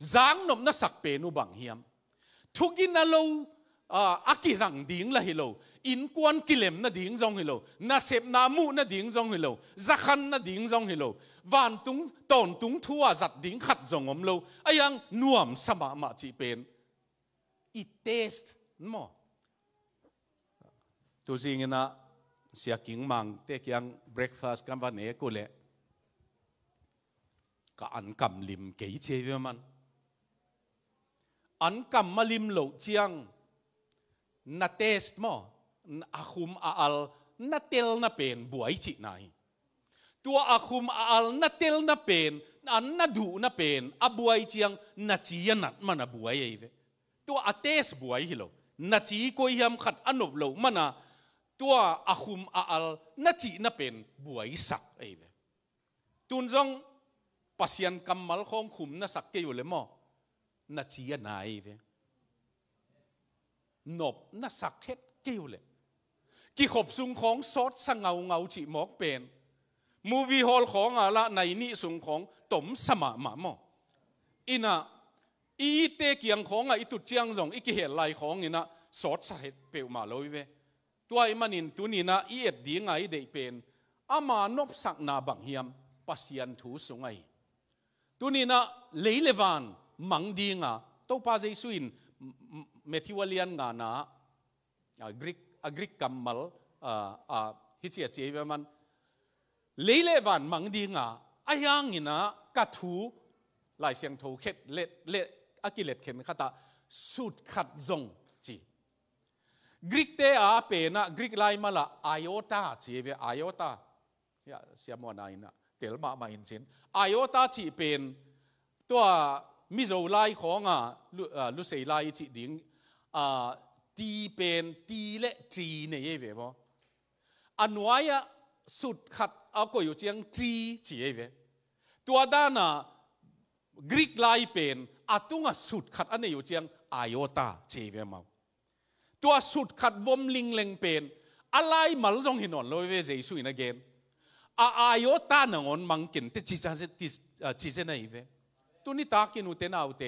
zang nom na sak pe nu bang hiam thugi na lo à, aki rằng điếng là hilo in quan kilem na điếng dòng hilo na sep na mu na điếng dòng hilo ra khăn na điếng dòng hilo van tung tòn tung thua giặt điếng khát dòng om lâu ayang nuam sama ma chỉ pen it taste mo tu gì nghe na sia king mang te kyang breakfast kan ba ne ko le ka an kam lim ke che ve man an kam ma lim lo chiang na test mo a aal a na tel na pen buai chi nai tua a aal a na tel na pen an na du na pen a buai chiang na chi ya nat man a buai ve tua a test buai hi lo na chi ko yam khat anop lo mana ตัวอาคุมอาลนัจีนับเป็นบวยสักเอเตุนจงปัศยันกรมลของคุมนสักเกอยู่เลยมอนัจีนายเนบนสักเฮ็ดเกอยวเลยกิขบสุงของซอดสังเงาเงาจีหมอกเป็นมูวีฮอลของอาละในนีสุงของตมสมะมะมออินะอีเตเกียงของอ่ะอีตุเจียงจงอีกิเหตุไรของอินะซอดสาเหตุเปียวมาเลยเวัวอิมันินตุนีนะอีเอ็ดดีไงได้เป็นอามานบสักนาบังเฮียมปัสยันถูสุงไงตุนีนะเลยเลวันมังดีงาตัวพาเจสุินเมทิวเลียนงานะกรีกกริกกัมมลฮิตเสียเจียมันเลยเลวันมังดีงาอายังอินะกัทูลายเสียงโทเข็ดเล็ดเล็ดอากิเลตเข็มขตาสุดขัดจงกรีกเตอาเปนนะกรีกไลมาละไอโอตาชีวิไอโอตาเฮียเสียมอนายนะเตลมาไมาหินเซนไอโอตาชีเป็นตัวมิโซไลของอ่ะลุลุเซไลชีดิ่งอ่าตีเป็นตีและจีเนี่ยเว่ยอันวายะสุดขัดเอาก็อยู่เชียงจีชีเว้ยตัวด้านอ่ะกรีกไลเป็นอัตุงอ่ะสุดขัดอันนี้อยู่เชียงไอโอตาชีเว้ยมั้งตัวสุดขัดวมลิงเลงเป็นอะไรมาลงหินอนเลยเวเจสุอินเกนอาอายอตานงอนมังกินเตจิจันเซติจิเซนัยเวตัวนี้ตากินอุเตนาอุเต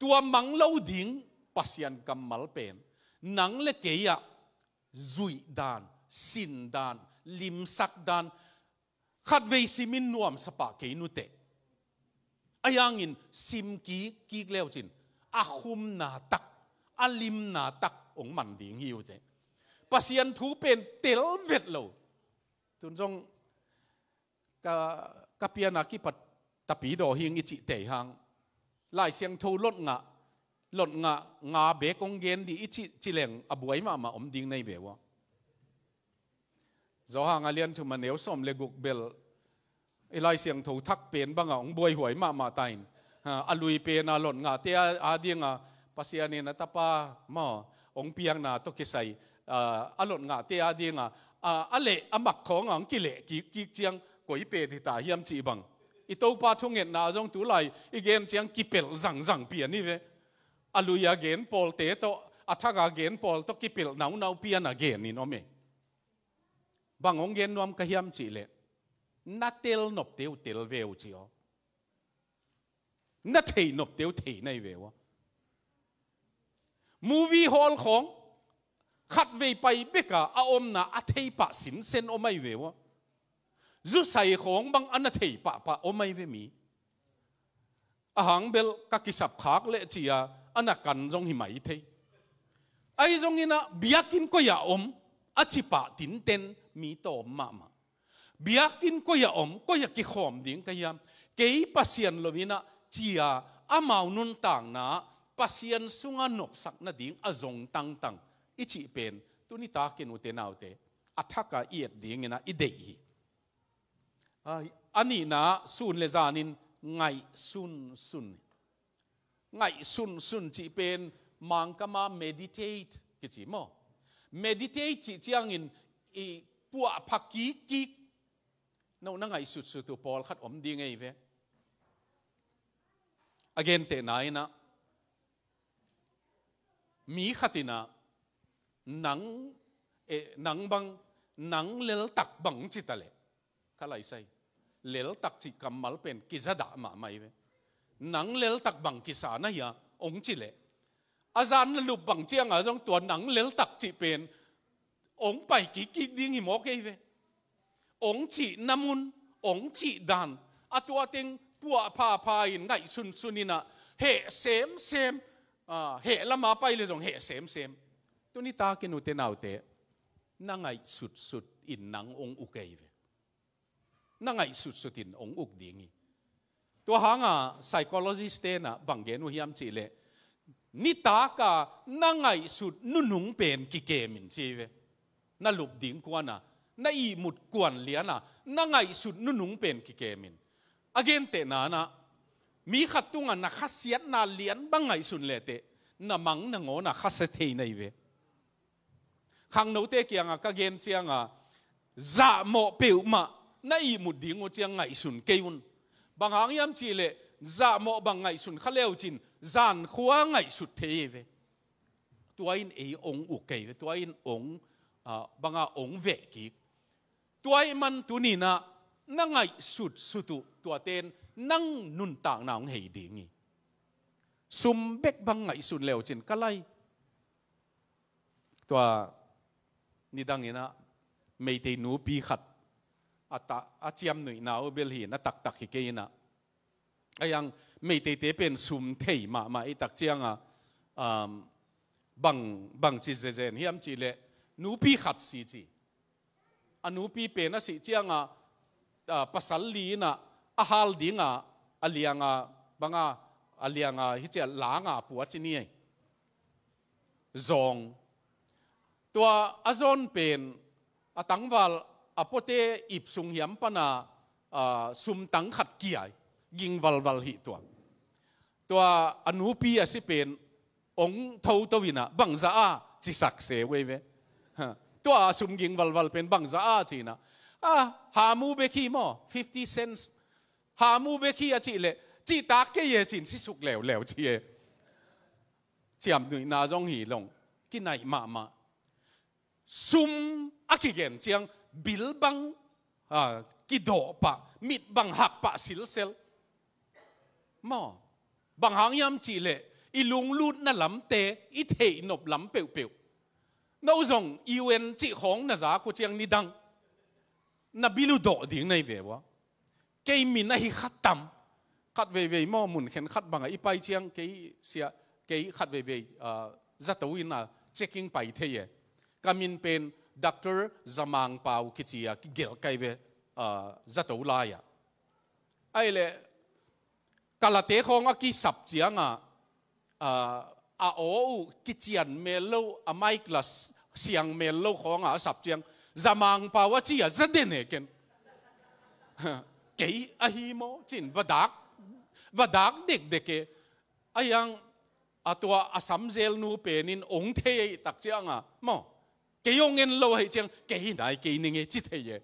ตัวมังเลวดิ้งปัสยันกำมัลเป็นนังเลเกียจุยดานสินดานลิมสักดานขัดเวซิมินนวมสปะเกนุเตอายังอินซิมกีกีเลวจินอาคุมนาตัก a lim na tak ong man ding hiu te pasian thu pen tel vet lo tun jong ka ka piana ki pat tapi do hing ichi te hang lai siang thu lot nga lot nga nga be kong gen di ichi chileng abuai ma ma om ding nei ve wa zo hang alian thu ma neu som le guk bel elai siang thu thak pen banga ong boi huai ma ma tain ha alui pe na lot nga te a dia nga pasiani na tapa mo ong piang na to kisay uh, ah, alot nga te adi nga uh, ale amak ko nga ang kile ki ki chiang koi pe di ta hiam chi bang ito pa thung na jong tu lai igen chiang kipel zang zang pian ni ve aluya gen pol te to athaga gen pol to kipel nau nau pian again ni no me bang ong gen nom ka hiam chi le na tel nop teu tel veu chi o na thei nop teu thei nei ve wa movie hall khong khát về bay biết cả à om na à, à thấy bà xin sen om ai về wo zu sai khong bang anh à thấy bà bà om ai về mi à hàng bel các kí sập khác lệ chỉ à anh à cần trong hi mai thấy ai trong ina biakin ko ya om à chỉ bà tin ten mi to mama biakin ko ya om ko ya ki khom ding cái yam cái pasien lovina chia amau nun tang na pasian sunga nop sak na ding a zong tang tang ichi pen tu ni ta ke nu te nau te athaka iet ding na idei hi ani na sun le zanin ngai sun sun ngai sun sun chi pen mang kama meditate ke chi mo meditate chi chiang in i pua phaki ki no na ngai sut sut tu pol khat om ding ei ve again te na ina มีขัตินะหนัง เอหนังบังหนังเลลตักบังจิตะเลขลายใส่เลลตักจิกรมมลเป็นกิจดามาไม่เวหนังเลลตักบังกิสานะยาองจิเลอาจารย์ลุบบังเจียงอาจ์ตัวหนังเลลตักจิเป็นองไปกิกิดิ้งหิมอกเอเว องจินามุน องจิดานอตัวเต็งปัวพาพายในไสุนสุนินะเฮเซม เซมเหละมาไปเลยจงเหเสมเซมตัวนี้ตากินุเตนาอาเตนังไงสุดสุดอินนังองอุกเอวนังไงสุดสุดอินองอุกดิ่งตัวหางอ่ะ p s y c h o l o g เตนะบางเกนุฮิมจีเลนี่ตากะนั่งไงสุดนุ่นุ่งเป็นกิเกมินชีเวนั่งหลุบดิ่งกวน่ะนั่งอีหมุดกวนเลียนะนั่งไงสุดนุ่นุ่งเป็นกิเกมิน a g กน n เตนานะมีขัดตุงันนะข้าเสียนาเลียนบังไงสุนเลเตนะมังนะงอนะข้าเสถีในเวขังโนเตเกียงอ่ะก็เกมเจียงอ่ะจะโมเปียวมาในมุดดิ้งเจียงไงสุนเกยุนบางหางยามจีเลจะโมบางไงสุนข้าเลวจินจานขวาไงสุดเทเวตัวอินเอองอุกเกยตัวอินองอ่าบางอ่ะองเวกิตัวอิมันตุนีนะนั่งไงสุดสุดตัวเต้น nang nun tak na ong hei di ngi sum bek bang ngai sun leo chin kalai tua nidang ina mei te nu pi khat ata achiam nui na o bel hi na tak tak hi ke ina ayang mei te te pen sum thei ma ma i tak chianga um à, bằng bằng chi zè zèn hiam chi lệ nu pi khát si chi anu pi pe na si chiang a à, à, pasal li na อาหารดิงออาเลียงอาบังออาเลียงอ่ฮิจิหลางอาปวดจีนี่จงตัวอาจอนเป็นอาตังวัลอาอเตอิบสุงเฮียมปนาซุมตังขัดเกียยิงวัลวัลฮิตัวตัวอนุปีอาสิเป็นองทาตวินะบังซาจิสักเสเวเวตัวซุมยิงวัลวัลเป็นบังซาจีนะอ่าฮามูเบคีมอ50เซนส์หามูเบคีอาจิเลจีตากเกยจินสิสุกเหลวเหลวเชียเชียมหนุ่ยนาจงหีลงกินไหนมามาซุมอักิเกนเจียงบิลบังอ่ากิโดปะมิดบังหักปะสิลเซลมอบังหางยำจีเลอีลุงลูดน่ะลำเตอีเทนบลำเปียวเปียวนู้จงอีเวนจีของน่ะจ้าคุเจียงนิดังน่ะบิลูโดดิ่งในเววะ cái mình này khát tầm khát về về mà muốn khen khát bằng cái bài chiang cái xe cái khát về về ờ, rất tàu là checking bài thế vậy, cái mình pen doctor zamang pau cái gì à, cái gel cái về ờ, rất tàu lai à ai le cả là thế không cái sập chiang à ờ, à ô cái chuyện mê lâu à mai là siang mê lâu không à sập chiang zamang pau à chỉ à rất đen này khen kei ahimo chin vadak vadak dek deke ayang à, à, atua asam zel nu penin ong the tak chianga à? mo keong en lo hai chiang kei nai kei ninge chi the ye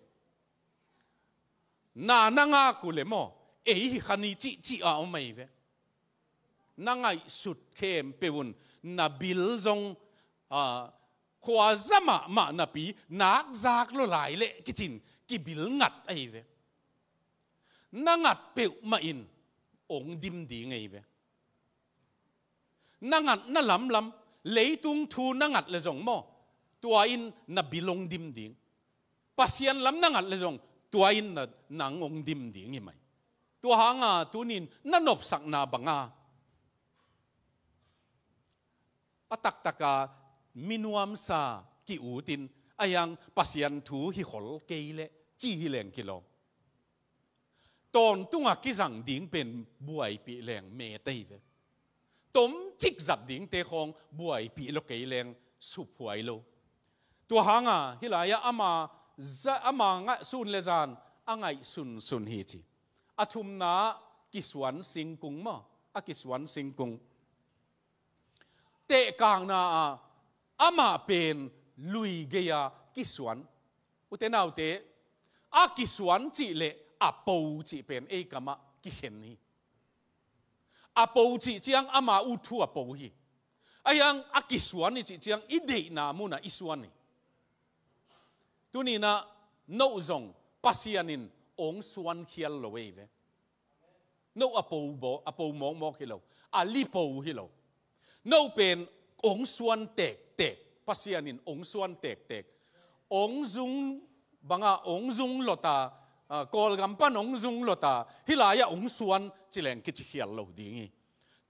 na na nga ku le mo ei khani chi chi a mai ve na ngai sut khem pewun na bil zong a khwa zama ma na pi nak zak lo lai le kichin ki bil ngat ai ve nanga peu ma in ong dim di ngay ve nangat na lam lam tung thu nangat le zong mo tua in na bilong dim ding pasian lam nangat le zong tua in na nang ong dim ding i mai tua hanga nga tunin na nop sak na banga atak taka minuam sa ki utin ayang pasian thu hi khol keile chi hi leng kilom tồn tung à cái rằng điện bên buổi bị lèng mẹ tây về tóm chích giặt điện tê không buổi bị lo cái lèng sụp hoài lâu tu hàng à hi là ya à ama à za ama ngã sun lê giàn angai à sun sun hi chi athum na kiswan sing cung mà a kiswan sing cung tệ kang na ama pen lui geya kiswan u thế nào thế a kiswan chỉ lệ 啊，报纸变 A 干嘛？去现呢？啊，报纸这样阿妈乌土啊报去，哎呀，啊，计算呢这样一地那么那一算呢？ตัวนี้นะนกจงปัสยานินองสวนเขียนลอยเลยนกอปูบอปูมองมองฮิโลอาลีปูฮิโลนกเป็นองสวนเตกเตกปัสยานินองสวนเตกเตกองจุงบังอาองจุงลอตากอลกัมปันองซุงลตาฮิลายาองสวนจิเลงกิจเขียลโลดิ้ง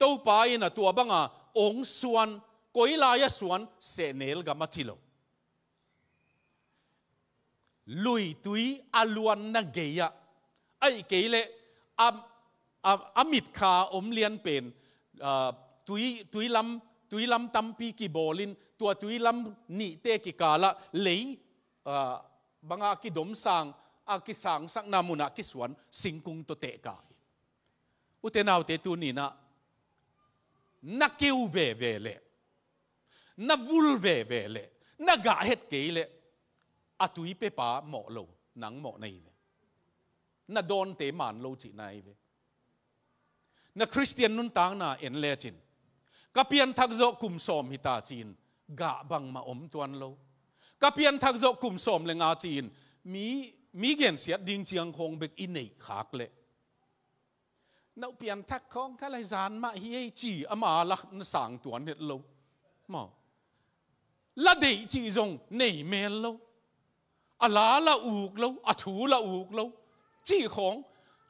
ตัวไปนะตัวบังอาองสวนกอยลายาสวนเซเนลกัมจิโลลุยตุยอัลวนนักเกียไอเกลเลออมิดคาอมเลียนเป็นตุยตุยลำตุยลำตัมปีกิโบลินตัวตุยลำนิเตกิกาละเลยบังอากิดมสังอากิสังสักนามุนักิสวนสิงกุงตัวเตะกายอุเทนาวเตตุนีนะนักกิวเวเวเลนักวุลเวเวเลนักกาเฮตเกเลอตุยเปปาหมอโลหนังหมอในเลนักโดนเตมานโลจินายเวนักคริสเตียนนุนต่างนาเอ็นเลจินกับเพียนทักโจคุมสอมฮิตาจีนกะบังมาอมตวนโลกับเพียนทักโจคุมสอมเลงอาจีนมีมีเกณฑ์เสียดิงเชียงคงเบกอินเอกขากเลยนาเปลี่ยนทักของาราชการมาเฮียจีอามาลักนสังตัวเนี่ยลูมาละเดจีจงในเมลลูอาลาละอูกลูอาถูละอูกลูจีของ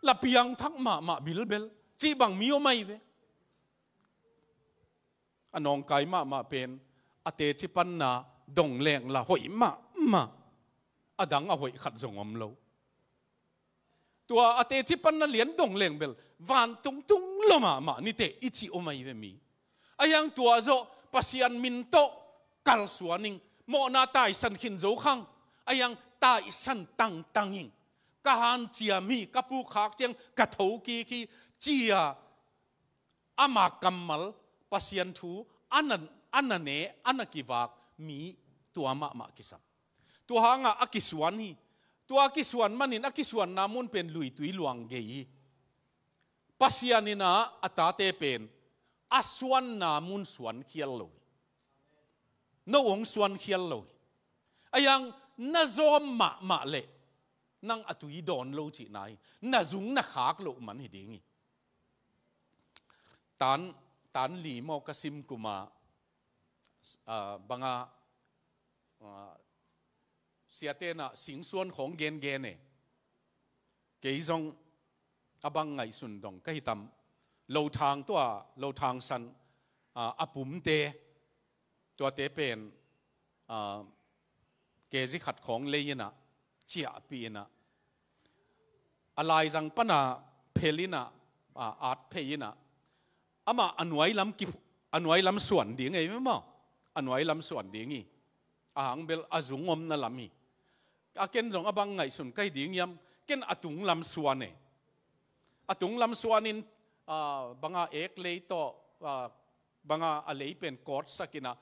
ละเปียงทักมามาบิลเบลจีบังมีโอไม่เวอนองไกมามาเป็นอเตจิปันนาดงแรงละหอยมามาอดังอวยขัดจงอมโลตัวอาเตจิปันนั่นเลี้ยนดงเลี้ยงเบลวันตุงตุงลมามานี่เตอิจิโอไม่เวมีอายังตัวโจปัสยันมินโตกัลสวนิงโมนาตายสันขินโจขังอายังตายสันตังตังยิงกะฮันเจียมีกะปูขากเจียงกะทูกีกีเจียอามากัมมลปัสยันทูอันนั้นอันนั้นเนอันนั้นกิวากมีตัวมามากิสัม tuhanga akiswan hi tu akisuan manin akisuan namun pen lui tui luang gei pasianina atate pen aswan namun swan khial loi no ong swan khial loi ayang nazom ma ma le nang atui don lo chi nai nazung na khak lo man hi dingi tan tan li mo kasim kuma uh, banga uh, สียเตนะสิงส่วนของเกนเกนเกยซงอบังไงสุนดงก็ฮิตามเราทางตัวเราทางสันอาปุมเต ตัวเตเป็นเกยิขัดของเลยนะเจียปีนะอะไรสังปนาเพลินะอารตเพยนะอามาอนวยลำกิอนวยลำส่วนดีไงไหมมออนวยลำส่วนดีงี้อ่างเบลอาจุงอมนลำมี a ken jong abang ngai sun kai ding yam ken atung lam suane atung lam suanin uh, banga ek le to uh, banga a le pen court sakina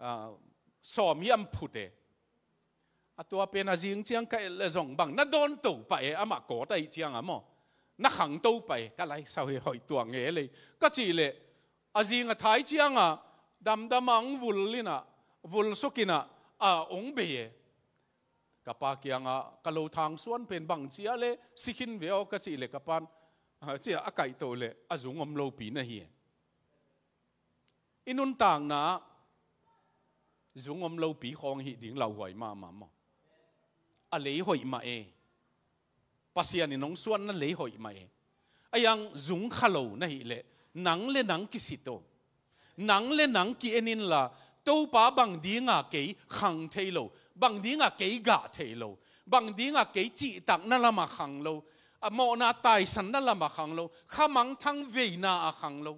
uh, som yam phute atua pen azing chiang kai le jong bang na don to pa e ama ko tai chiang amo na khang to pa e ka lai sau he hoi tuang nge le ka chi le azing a thai chiang a dam damang vulina vul sokina a ong be e kapa kianga kalau thang suan pen bang chia le sikhin veo ka chi le kapan chia akai to le azungom lo pi na hi inun tang na zungom lo pi khong hi ding lau hoi ma ma ma a le ma e pasian ni nong suan na le hoi ma e ayang zung khalo na hi le nang le nang kisito nang le nang ki enin la tô bà bằng đi ngà kế khẳng thế lô bằng đi ngà kế gà thế lô bằng đi ngà kế chỉ tặng nà là mà khẳng lô à mọ tài sản nà là mà khẳng lô khá mắng thăng về nà à khẳng lô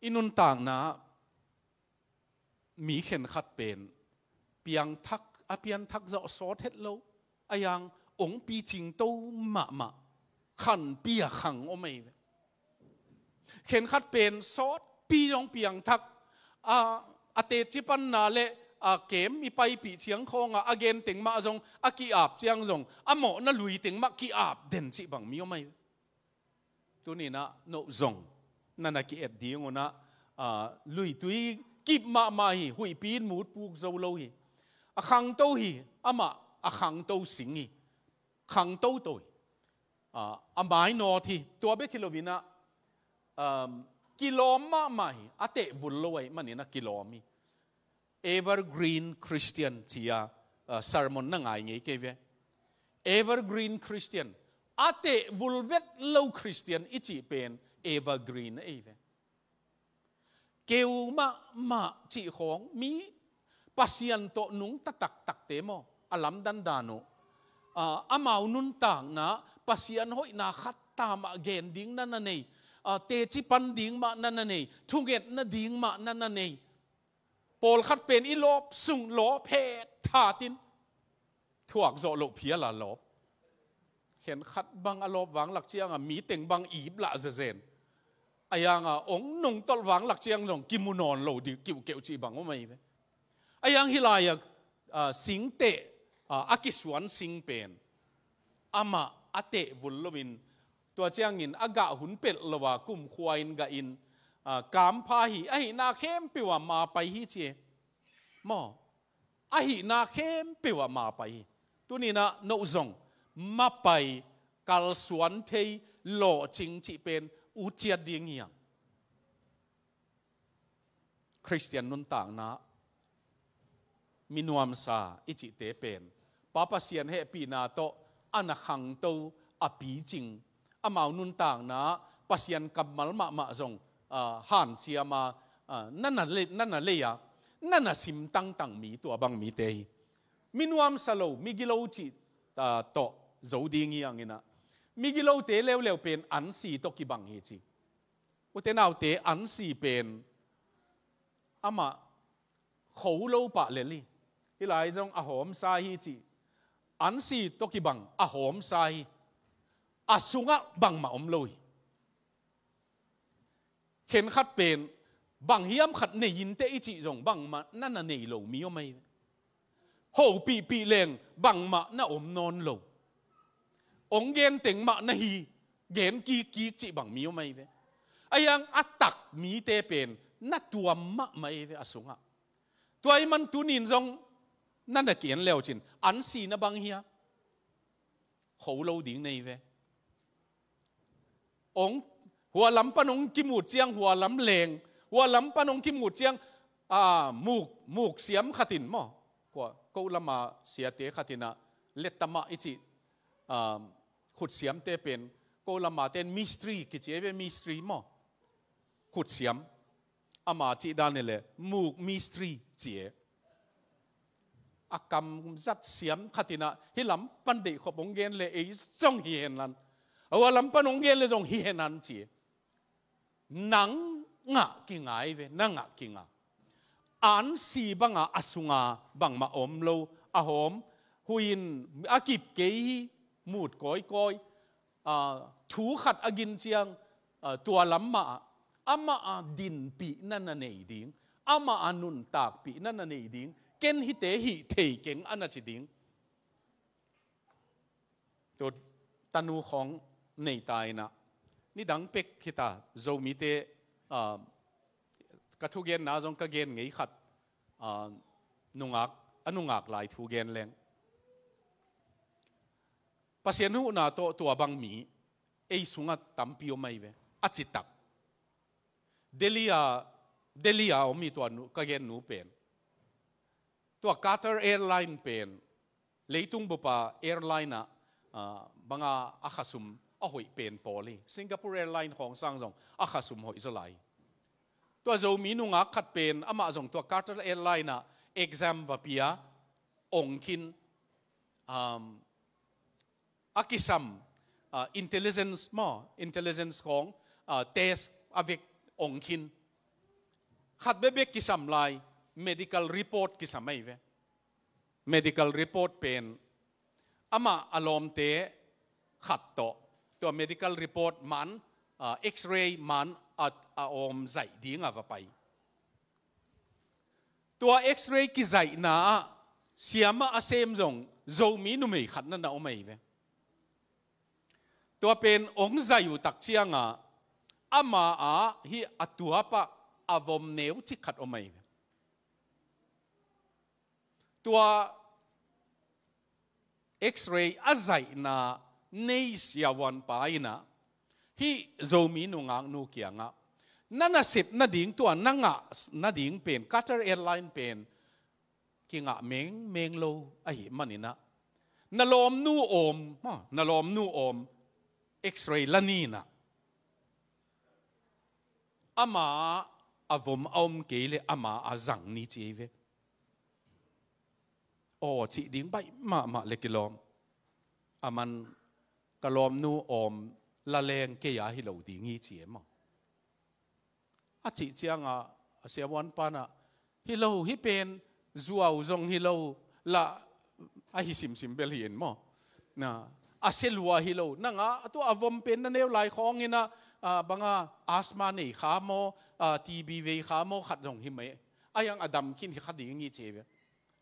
inun tàng nà mỹ khen khát bền piang thắc à thắc rõ sót hết lâu ayang ống pi ching tô mạ mạ ขันเปียขังโอไม่เข็นคัดเป็นซอสปียองเปียงทักอ่าอเตจิปันนาเลอาเกมมีไปปีเชียงคงอ่เกนติงมาจงอากีอาบเชียงจงอาหมอนาลุยติงมากีอาบเด่นจิบังมีโอไม่ตัวนี้นะโนจงนั่นนกิเอ็ดดีงนะลุยตุยกีบมามาฮีหุยปีนหมูดปูกเจโลฮีอขังโตฮีอามาอขังโตสิงฮีขังโตโตยอามายนอที่ ตัวเบคิโลวินะกิโลมาใหม่ อเต วุลลอยมันนี่นะกิโลมี เอเวอร์กรีนคริสเตียนที่อาสารมอนนั่งไงเงี้ยเกวีเอเวอร์กรีนคริสเตียน อเต วุลเวตเลวคริสเตียนอิจิเป็นเอเวอร์กรีน เอเวเกวมามาจิของมีปัสยันโตนุงตักตักตักเตโมอลัมดันดานุอามาวนุนต่างนะปาษาอังกฤษนาขัดตามาเกนดิ้งนั่นนี่เตจิปันดิ้งมานั่นนี่ทุเงตนาดิ้งมานั่นนี่ปอลขัดเป็นอีโลบสุงโลเพดทาตินถูกจ่อโลเพียละโลเห็นขัดบางอโลบวังหลักเชียงอ่ะมีเต่งบางอีบละเจเจนไอยังอ่ะองนุงตอลวังหลักเชียงหลงกิมุนอนโลดิกิวเกวจีบังว่าไม่ไหมไอยังฮิลายอ่ะสิงเตอากิสวนสิงเป็นอามาอาเตวุลลวินตัวเจียงอินอากาหุนเป็ดละวากุมควายนกอินกามพาหีไอนาเข้มปิวมาไปฮีเจมอไอนาเข้มปิวมาไปตัวนี้นะนอุจงมาไปกาลสวนเทยโลจิงจิเป็นอุเจียดดียงเฮียงคริสเตียนนุนต่างนะมินวมซาอิจิเตเป็น papa sian he na to ana khang to a pi ching tang na pasian kam mal ma ma zong ah, han chia ma ah, nan le nan le ya nan sim tang tang mi tu abang mi te minuam salo migilo chi to zo ding yang ina migilo te leo leo pen an si to ki bang hi chi u te nau te an si pen ama khổ lâu bạc lệ li hi lại trong sa hi chi an si toki ki bang a hom sai a sunga bang ma om loi khen khat pen bang hiam khat ne yin te ichi jong bang ma na na nei lo mi omai ho pi pi leng bang ma na om non lo ong gen teng ma na hi gen ki ki chi bang mi omai ve ayang atak mi te pen na tuam ma mai e ve asunga tuai man tunin jong นั่นเกียนเลวจินอันสีนะบางเฮียขาเลวดิ่งในเวองหัวลำปนองกิมูดเจียงหัวลำเลงหัวลำปนองกิมูดเจียง อ่ามูกมูกเสียมขัดินมอกว่ากูละมาเสียเตะขัดินะเล็ตมะอิจิอ่าขุดเสียมเตเป็นกูละมาเตนมิสตรีกิจเอเวมิสตรีมอ ขุดเสียมอามาจิดานเลยลมูกมิสตรีเจ akam zat siam khatina hilam pandi khop ongen le e jong hien lan awa lam pan ongen le jong hien an chi nang nga ki ngai ve nang nga ki nga an si banga asunga bang ma om lo a hom huin akip ke hi mut koi koi a thu khat agin chiang tua lam ma ama a din pi nan na nei ding ama anun tak pi nan na nei ding ken hi te hi thei keng ana chi ding to tanu khong nei tai na ni dang pek kita zo mi te a ka thu gen na zong ka gen ngei khat a nungak anungak lai thu gen leng pasianu na to tu abang mi ei sunga về mai chỉ achitak delia delia omi to nu ka gen nu pen Tua Qatar Airline pen leitung bupa airline na uh, mga akasum ahoy pen poli. Singapore Airline hong sang zong akasum ho isolay. Tua zo minu nga kat pen ama zong tua Qatar Airline na exam vapia ongkin um, akisam uh, ah, intelligence mo intelligence kong uh, ah, test avik ongkin khat bebek kisam lai medical report กิสมัยเว้ย medical report เป็นอามาอารมณ์เตขัดต่อตัว medical report มันเอ็กซเรย์มันอดอามใส่ดีงาไปตัวเอ็กซเรย์กิใจนาเสียมาอาเซมจง zoom ีนุ่มขัดนั่นเอาไม่เว้ยตัวเป็นองค์ใจอยู่ตักเชียงอามาอ่าฮีอตัวปะอาวมเนวชิขัดเอาไม่ตัวเอ็กซเรย์อาศัยนาในเสายวันไปนะฮิโจมีนุงางนู่กียงะนั่นสิบนาดิ่งตัวนั่งะนาดิ่งเป็นคัตเตอร์แอร์ไลน์เป็นกิงะเมงเมงโลอะไอ้มันนี่นะนลอมนู่อมนลอมนู่อมเอ็กซเรย์ละนีนะอามาอาวมอมเกลอามาอาจังนี่เจ๊เวอจิดิ้งไปมามาเล็กิลอมอามันกะลอมนูออมละเลงเกียฮิโลดิ้งีเจียมอาจิเจียงอ่ะเสียวันปานะฮิโลฮิเป็นจัวอุจงฮิโลละอาฮิสิมสิมเบลียนมอนะอาเซลัวฮิโลนั่งอ่ะตัวอวมเป็นนั่นเอวหลายของเงินะบังอาอาสมานีขามโมทีบีเวขาโมขัดจงฮิเมอายังอดัมกินขัดดีงีเจีย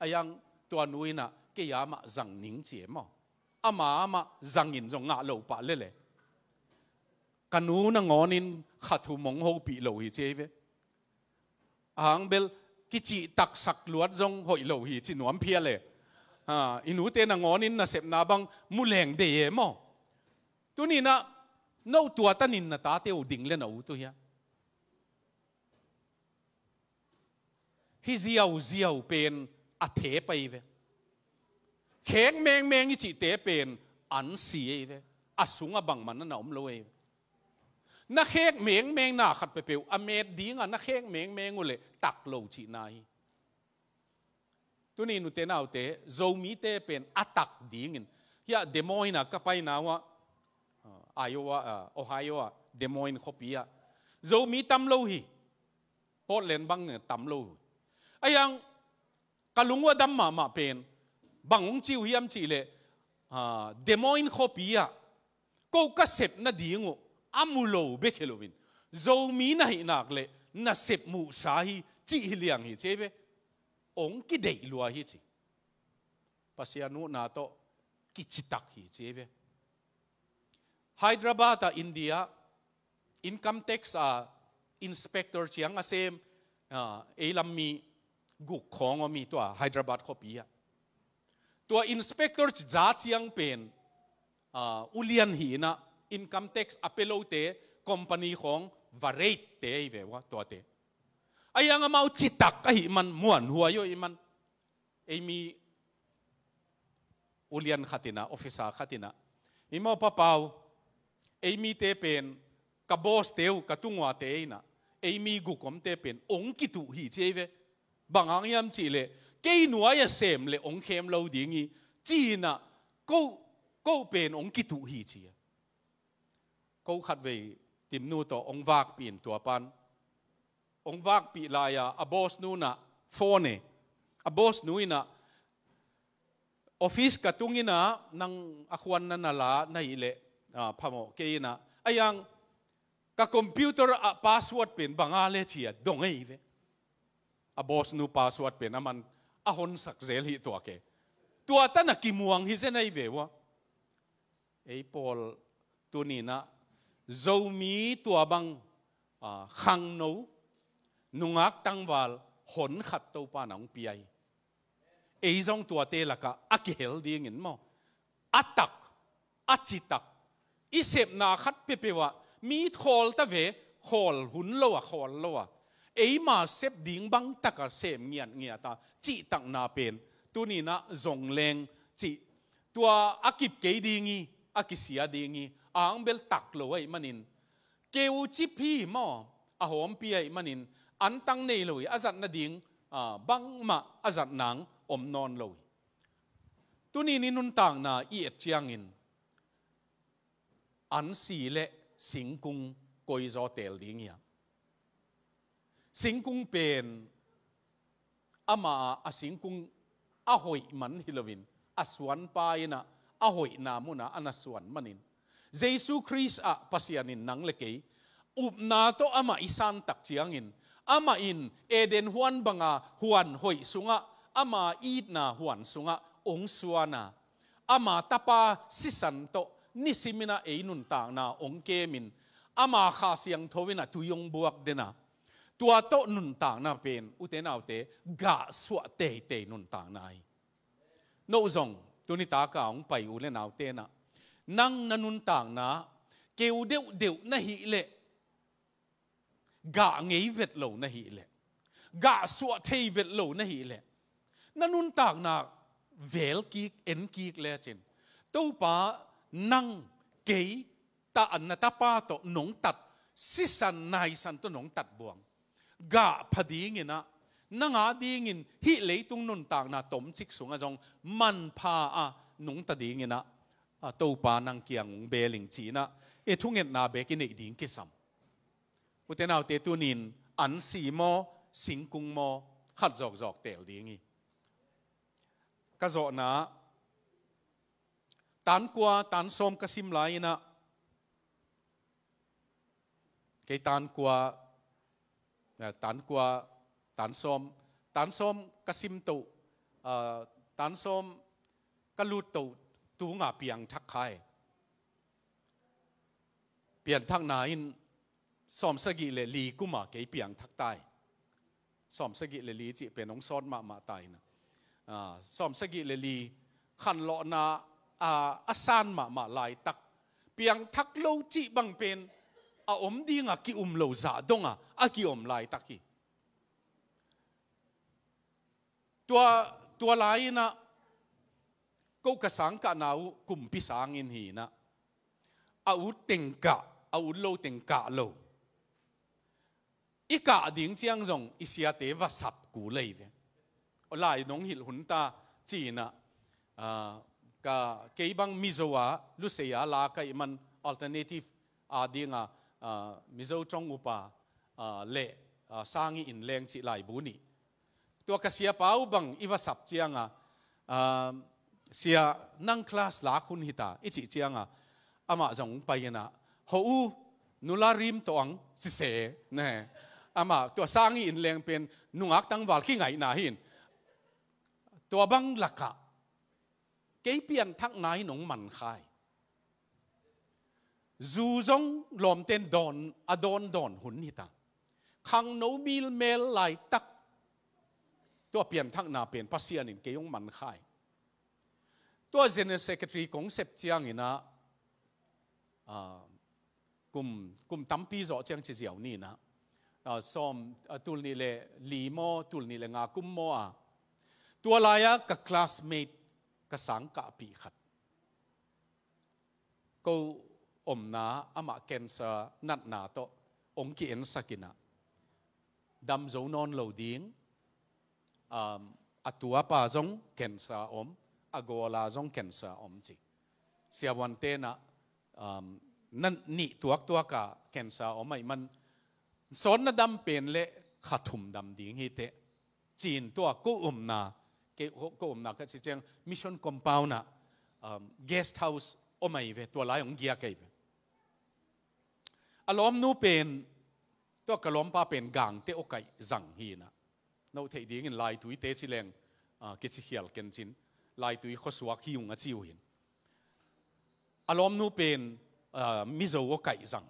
อายังตัวนุยนะกี่ยามาจังนิ่งเจียมอ่ะอามาอามาจังอินจงงาโลปะเล่เล่กันนู้นงอนินขัดหูมงหูปีโลหิเจเวหางเบลกิจิตักสักลวดจงหอยโลหิจินวมเพียเล่อ่าอินูเตนงอนินนะเสพนาบังมุแรงเดียมอ่ะตัวนี้นะโนตัวตันินนะตาเตียวดิ่งเล่นเอาตัวเฮีย hi diau diau pen อเถไปเวแข็งเมงเมงจิเตเป็นอันเสียเวอสุงอบังมันนั่นอมเลยนักเฮกเมงเมงหน้าขัดไปเปลวอเมดดีงานนักเฮกเมงเมงุเลยตักโลจีนายตัวนี้นุเตน่าเตะโจมีเตเป็นอัตักดีงินยาเดโมยนะก็ไปนาวะาไอโอวาโอไฮโอวาเดโมยนขบียะโจมีตำโลหีโพดเลนบังเนี่ยตำโลไอยัง ka lungwa dam ma ma pen ông chiu hiếm chi lệ, ah, à demo in khopia câu cá sẹp na đi dingu amulo be khelovin zo mi na hi nak le na sẹp mu sa hi chi hi liang hi chebe ong ki dei lua hi chi pasianu na to kí ki chitak hi chebe Hyderabad à India income tax à inspector chiang asem à elam mi กุกของมีตัวไฮดราบัตคบีอะตัวอินสเปกเตอร์จัดยังเป็นอุลียนหีนะอินคัมเท็กซ์อเปโลเตคอมพานีของวารีเตอีเววะตัวเตไอ้ยังมาเอาจิตตักไอ้มันมวนหัวอย่ไอ้มันไอ้มีอุลียนขัดนะออฟฟิศาขัดนะไอ้มาป้าเปาไอ้มีเตเป็นกับบอสเตวกับตุงวัวเตนะไอ้มีกุกอมเตเป็นองค์กิตุหีเจเวบางอังยามจีเลกี่หน่วยาเสมเลองเข้มเราดีงี้จีน่ะก็ก็เป็นองกิตุหีจีก็ขัดไปติมนู่ต่อองวากปีนตัวปันองวากปีลายาอบอสนู่น่ะโฟนเนอบอสนู่น่ะออฟฟิศกระตุ้งน่ะนั่งอควันนั่นละนในเละอ่าพมเกยน่ะไอยังกับคอมพิวเตอร์อ่ะพาสเวิร์ดเป็นบางอะไรจีอ่ะดงเอ้ยเว a nu password pen aman a hon sak zel hi to ke tua ta na ki hi zenai ve wa ei pol tu ni na zo tua bang à, khang nấu nung ác tăng vào hồn khát tàu pa nóng pi ai ấy dòng tua tê là cả ác hiểu đi ngin mò ác tắc ác na khát bê bê wa mi thol ta ve khol hun lo à khol lo à ấy mà xếp điếng băng tắc cả xem nghiện nghiện ta chỉ tặng na pen tu ni na rồng lên chỉ tua akip cái đi nghi akisia đi nghi ang bel tắc lo ấy manin kêu chi phi mo a hom pi ấy manin an tăng nei loi a zat na ding à băng mà a zat nang om non loi tu ni ni nun tang na i chiang in an si le sing cung coi gió tel đi nghi singkung pen ama a singkung ahoy man hilawin aswan paina ahoy namuna anaswan manin Jesus Christ a pasianin nang lekay upna to ama isan takciangin ama in eden huan banga huan hoy sunga ama id na huan sunga ong suana ama tapa sisanto nisimina einun eh, tang na ong kemin ama khasiang thowina tuyong buwak dena ตัวโตนุนต่างนาเป็นอุเทนเอาเตกะสวเตเตนุนต่างนายโ้ซงตัวนี้ตากาองไปอุเลนเอาเตนะ นั่งนันุนต่างนะ เกี่ยวเดียวเดียวนะฮิเลกะเงยเวทโลนะฮิเลกะสวเทเวทโลนะฮิเลนันุนต่างนะ เวลกิกเอ็นกีกเลจิน ตู้ป้านั่งเกยตาอันนตาป้าตนงตัดสิสันนายสันตนงตัดบวง ga phading ina nanga ding in hi leitung nun tang na tom chik sunga jong man pha a nung ta ding ina a to pa nang kiang beling chi na e thunget na be ki nei ding ki sam utenaw te tunin an si mo singkung mo khat jok jok tel ding i ka zo na tan kwa tan som sim lai na cái tan qua ตันกัวตันส้มตันส้มกระซิมตุตันส้มกระลูตุตูงาเปียงทักไข่เปลี่ยนทักนายนสอมสกิเลลีกุมาเกี่ยเปียงทักใต้สอมสกิเลลีจิเป็นองซ้อนมามาไตายนะสอมสกิเลลี ขันหลาะนาอาอสานมามาลายตักเปียงทักโลจิบังเป็น a om ding a ki um lo za dong a a ki om lai tak hi tua tua lai na câu cả sáng cả nào cùng pi sáng in hi na a u tình cả a u lâu tình cả lâu ít cả tiếng chiang rong ít xia tế và sập cú lầy về ở lại nông hiệu hun ta chỉ na à cả cái bang mizoa lúc xia là cái man alternative à tiếng à มิโซจงอุปาเละสรางอินเลงจิไหลบุนีตัวกษียป้าบังอีวสับเจียงอ่ะเสียนั่งคลาสลาคุณหิตาอิจิเจียงอ่ะอามาจงไปนะฮูนุลาริมตัวองสิเสนะอามาตัวสรางอินเลงเป็นนุงักตั้งวัลขี้ไงนาหินตัวบังลักะเกี่ยเปียนทักนายหนงมันคาย zu zong lom ten don adon don hun ni ta khang no mil mel lai tak to piam thak na pen pasian in keyong man khai to general secretary concept chiang ina a kum kum tampi zo chiang chi ziaw ni na som tul ni le limo tul ni le nga kum mo a tua laya ka classmate ka sang ka pi khat ko om na ama cancer nat na to ong ki en sakina dam zo non lo ding um atua pa zong cancer om agola zong cancer om chi siawan te na um nan ni tuak tuak ka cancer om mai man son na dam pen le khathum dam ding hi te chin tua ko um na ke ko um na ka chi chang mission compound na um, guest house omai ve tua lai ong gia kai ve อารมณ์นูเป็นตัวกระลมป้าเป็นกางเตอกไก่สังฮีนะเราเทดีเงินลายตุยเตชิเลงกิจเขียลกันจินลายตุยขสวักฮิวงจิวหินอารมณ์นูเป็นมิโซอกไก่สัง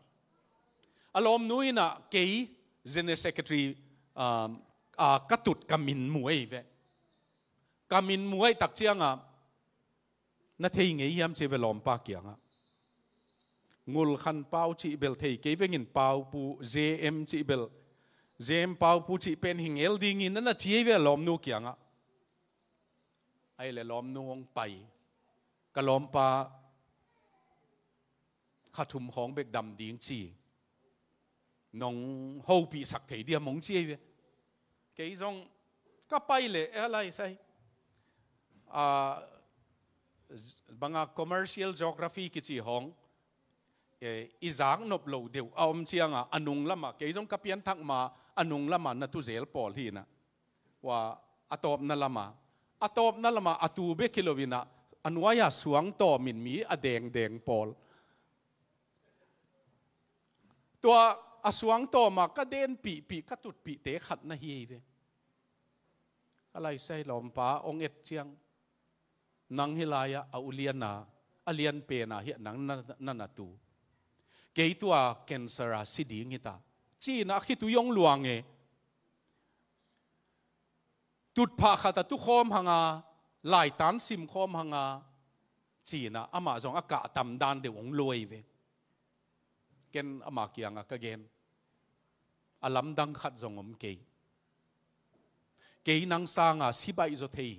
อารมณ์นูอินะเกย์เจเนเซกทรีกระตุดกามินมวยเวกามินมวยตักเจียงอ่ะนาเทียงเงี้ยมเจเวลอมป้าเกียงอ่ะ ngul khan pau chi bel thei ke vengin pau pu jm chi bel jm pau pu chi pen hing el ding in là chi ve lom nu ngạ, ai le lom nu ông bay, cả lom pa khát khathum khong bek đầm ding chi nong ho pi sak thei dia mong chi cái ke zong ka pai le alai e sai a banga commercial geography ki chi hong i zang nop lo ông aom chianga anung lama ke jong ka pian thak ma anung lama na tu zel pol hi na wa atop na lama atop na lama atu be kilovina anwaya suang to min mi adeng deng pol tua suang to ma ka den pi pi ka tut pi te khat na hi re alai sai à, lom pa ong et chiang nang hilaya a uliana à, alian pe na hi nang na na tu cái tua cancer à si đi nghe ta chỉ na khi tu yong luang nghe tụt pa khát tu khom hanga lại tan sim khom hanga chỉ na ama zong aka tam dan de ong loi về ken ama kiang aka gen alam dang khát zong om kei kei nang sang à si bai zo thei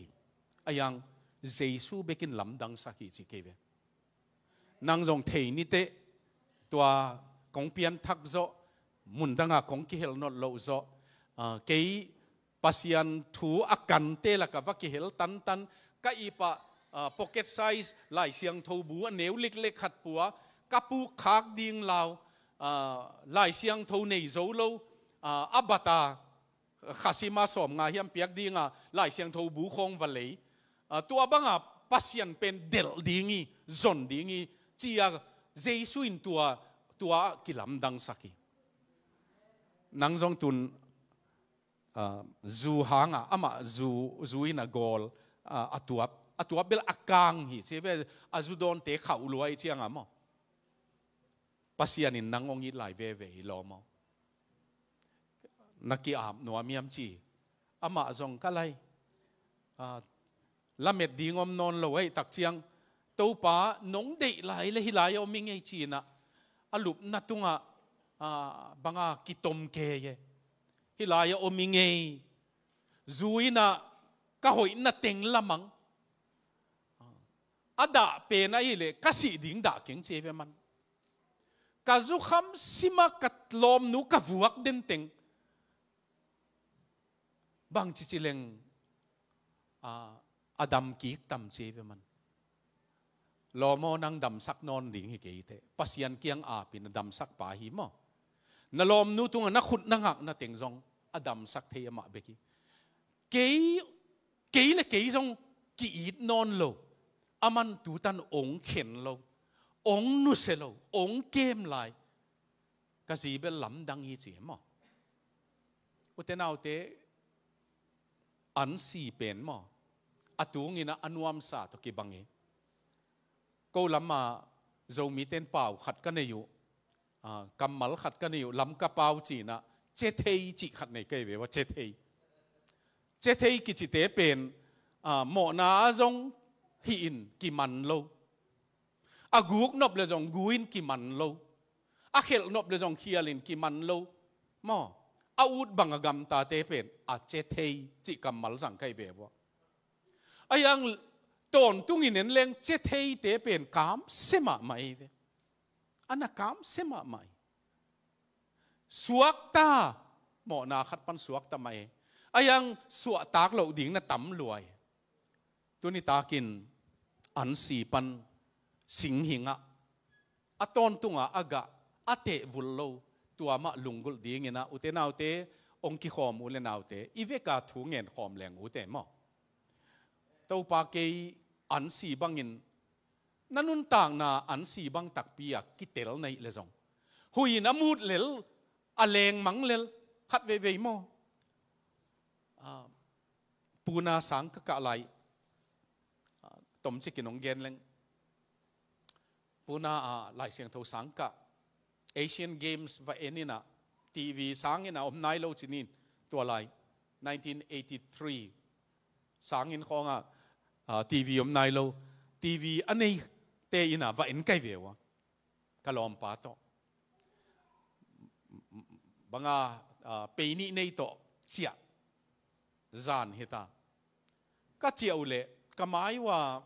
ayang Jesus bekin lam dang sa ki chi ke ve nang zong thei ni te ตัวกงเปียนทักโซมุนดังอากงกิเฮลนอลโลโซเกยปัสยันถูอากันเตละกับว่ากิเฮลตันตันก็อีปะพ็อกเก็ตไซส์หลายเสียงทูบัวเหนียวเล็กๆขัดปัวกระปูขากดิงลาวหลายเสียงทูในโซโลอับบตาข้าสิมาสอมงาเฮียมเปียกดิงาหลายเสียงทูบูคงวันเลยตัวบังอ่ะปัสยันเป็นเดลดิงีจนดิงีเจีย Giêsu in tua tua kilam dang saki nang zong tun uh, zu hanga ama zu zu in a gol uh, atuap atuap bel akang hi se ve azu don te khau luai chiang amo pasian in nang ong i lai ve ve lo mo naki ap no amiam chi ama zong kalai uh, lamet dingom non lo ai tak chiang tàu pa nông đệ lại lấy lại ông mình ấy chi na à lúc na tung à bằng à kitom kê ye hi lại ông mình ấy duy na cả hội na tiếng lamang à đã bề na hi lệ cả sĩ đình đã kiến chế về mặn, cả du kham sima cắt lom nu cả vuộc đến tiếng bang chỉ chỉ lên à Adam kiết tâm chế về mình lo mo nang dam sak non ding hi ke te pasian kiang a pin dam sak pa hi mo na lom nu tung na khut na ngak na teng zong adam sak the ma be ki ke ke le ke zong ki it non lo aman tu tan ong khen lo ong nu se lo ong kem lai ka si be lam dang hi chi mo utenaw te an si pen mo atungina anuam sa to ki bangi e cô lắm mà dầu mi tên bảo khát cái này à cầm mal khát cái này u lắm cái bao chỉ na chế thấy chỉ khát này cái về và chế thấy chế thấy cái chỉ tế bền à mỏ na zong hiện kỳ mặn lâu à guốc nộp là dòng guin kỳ mặn lâu à khel nộp là dòng kia lên kỳ mặn lâu mỏ à út bằng à gam ta tế bền à chế thấy chỉ cầm mal rằng cái về và ai ang ตอนตุงอินเลงเจทีเตเป็นคำเสมาไม่เวอันนั้นคำเสมาไม่สวกตาหมอนาขัดปันสวกตาไม่อายังสวกตากเหล่าดิ่งน่ะต่ำรวยตัวนี้ตากินอันสีปันสิงหิงะอะตอนตุงอ่ะอากะอะเตวุลโลตัวมะลุงกุลดิ่งนะอุเตนาอุตเตองคิขอมอุเลนาอุตเตอีเวกาทุงเงินขอมแรงอุตเตมัอตัวปากเกยอันสีบังอินนั่นนุนต่างนาอันสีบังตักเปียกิเตลในเลซองหุยน้ำมูดเลลอเลงมังเลลขัดเวเวโมปูนาสังกกะไลตมจิกินองเกนเลงปูนาลายเสียงทสังกะเอเชียนเกมส์วะเอนินาทีวีสังเงินอมนายโลจินินตัวไล1983สังเงินของอ่ะ Ờ, TV hôm nay lâu TV anh ấy tê ina và in cái việc cả lòng bà to bằng à bê à, ni này to chia zan hết ta cả chiều lệ cả mai và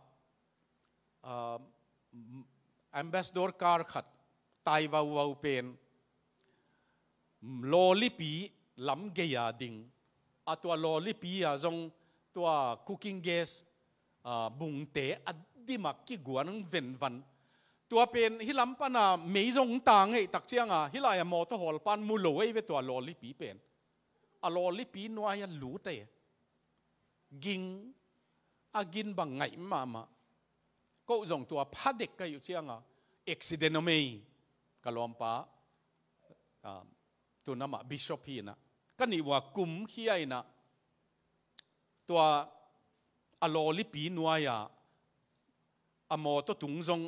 ambassador car khát tai vào vào pen lo lipi lắm gây à đình à tua lo lipi à zong tua cooking gas บุงเตอดีมักกี่กวนังเวนวันตัวเป็นฮิลัมปนาเมยจงต่างให้ตักเชียงอ่ะฮิลายมอตหอลปันมูโลไเวตัวลอลิปีเป็นอลอลิปีนัวยันลูเตกิงอากินบังไงมามาก็จงตัวพัดเด็กก็อยู่เชียงอ่ะอุบัติเหตุเม์กลอมป้าตัวนั้นมาบิชอพีนะก็นี่ว่ากุมขี้ไอนะตัวอโลลิปีนัวยาอโมตตุงซง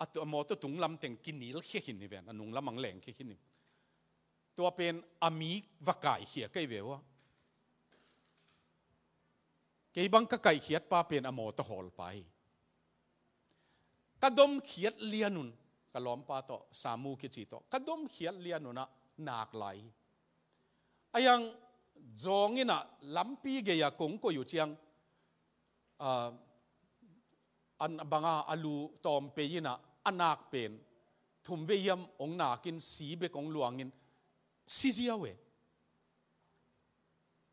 อตอโมตตุงลำเต็งกินนิลเขี้ยนนี่เวนนุงลำมังแหลงเขี้ยนนี่ตัวเป็นอามีวกา่เขียกไก่เววะกี่บังก็ไก่เขี้ยดปลาเป็นอโมตหอลไปกระดมเขี้ยดเลียนุนกระลอมปลาต่อสามูคิจิตต่อกระดมเขี้ยดเลียนุนะนักไหลไอยังจงเงินะลำปีเกียกงก็อยู่เชียงอันบังอาอลูตอมเปยินะอันนักเป็นทุ่มเวียมองนากินสีเบกองหลวงินซีเซียวเว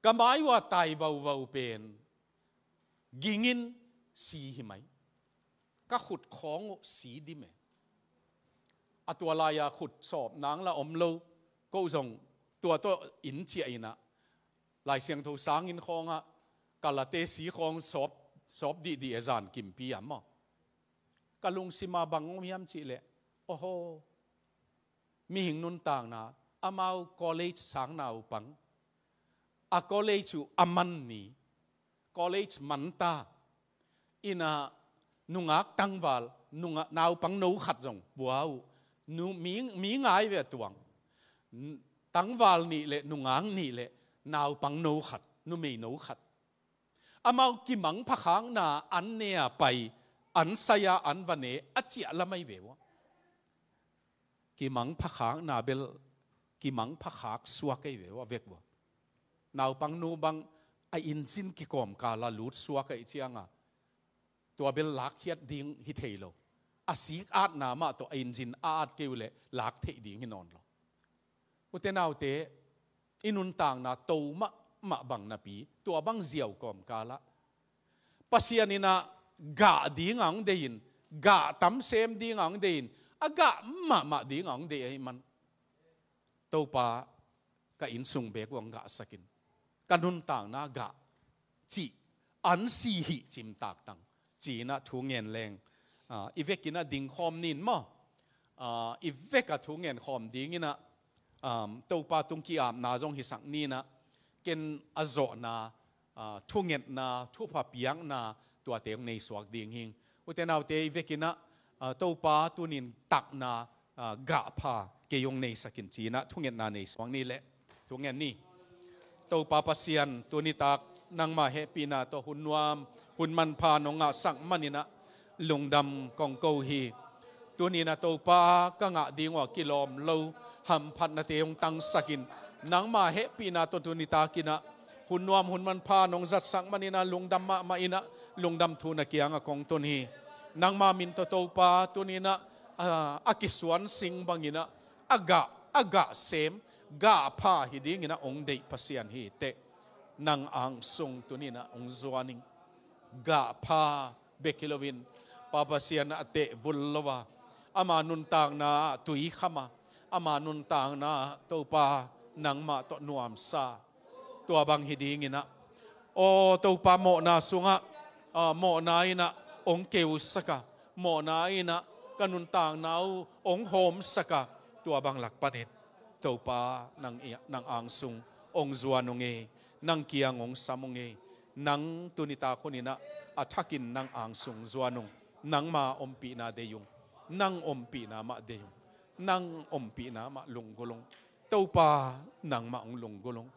กมายว่าตายวาววาวเป็นกิงินสีหิไหมก็ขุดของสีดิเมอตัวลายาขุดสอบนางละอมโลก็ส่งตัวตัวอินเจียนะลายเสียงทูสางอินคองอะกาลเตสีคองสอบสอบดีดีอาจารย์กิมพี่อ่ะมั้งกลุงสิมาบังงมยามจีเละโอ้โหมีหิงนุนต่างนะอามาวคอลเลจสังนาวปัง อะคอลเลจูอามันนี่คอลเลจมันตาอินานุงักตังวาลนุงนาวปังนู้ขัดจงบัวนูมีมีง่ายเวตวง ตังวาลนี่เละนุงังนี่เละนาวปังนู้ขัดนุมีนู้ขัดอามากิมังพะขางนาอันเนียไปอันสยาอันวันเนอจิละไม่เววกิมังพะขางนาเบลกิมังพะขากสวกเววเวกวนาวปังนูบังไออินซินกิกอมกาลาลูดสวกไอเจียงอ่ะตัวเบลลักเฮียดดิงฮิเทโลอาศีกอาดนามาตัวอินซินอาดเกวเลลักเทดิงฮินอนโลอุตนาวเตอินุนต่างนาโตมามาบังนับปีตัวบังเจียวกอมกาละปัสยานินากะดีงังเดินกะตั้มเซมดีงังเดินอากะมามาดีงังเดินมันตัวปะก็อินสุงเบกวังกะสกินกันนุนต่างนากะจีอันสีหิจิมตากตังจีนะทูเงินแรงอ่าอีเวกินะดิ่งคอมนินมั้งอ่าอีเวกะทูเงินคอมดิ่งนะอ่าตัวปะตุงกีอามนาจงหิสังนีนะกินอโจนาทุ่งเงินนาทุ่งผาเปียงนาตัวเตียงในสวักดิ่งหิงอุตนาเตยเวกินะตัวป้าตัวนินตักนากะผาเกยงในสกินจีนะทุ่งเงินนาในสวังนี่แหละทุ่งเงินนี่ตัวป้าพัสยันตัวนิตักนางมาเฮปีนาตัวหุ่นวามหุ่นมันพานงะสักมันนี่นะลงดำกองเกาหีตัวนี้นะตัวป้าก็งะดีงว่ากิโลมเลวหำพัดนาเตียงตังสกินนังมาเฮปีนาตนทุนิตากินะหุนนวมหุนมันพานงจัดสังมันินาลุงดำมามาอินะลุงดำทุนักยังกองตุนีนังมามินโตโตปาตุนีนะอากิสวนสิงบังอินะอากาอากาเซมกาพาฮิดิงินะองเดปัสยันฮีเตนังอังสงตุนีนะองจวนิงกาพาเบกิลวินปาปัสยันอเตวุลลวาอามานุนต่างนาตุยขมาอามานุนต่างนาโตปา nang to nuam sa tuabang hidingin na. O tupa mo na sunga, uh, mo na ina ong keusaka, mo na ina kanun tang nau ong hom saka tuabang lakpanit. Tupa ng, ng angsung ong nang zuanungi, ong kiangong samungi, nang tunita ko nina atakin ng angsung zuanong, ng maompi na deyong, nang ompi na ma deyong, nang ompi na lunggulong tàu ba nang ma ong lung gulong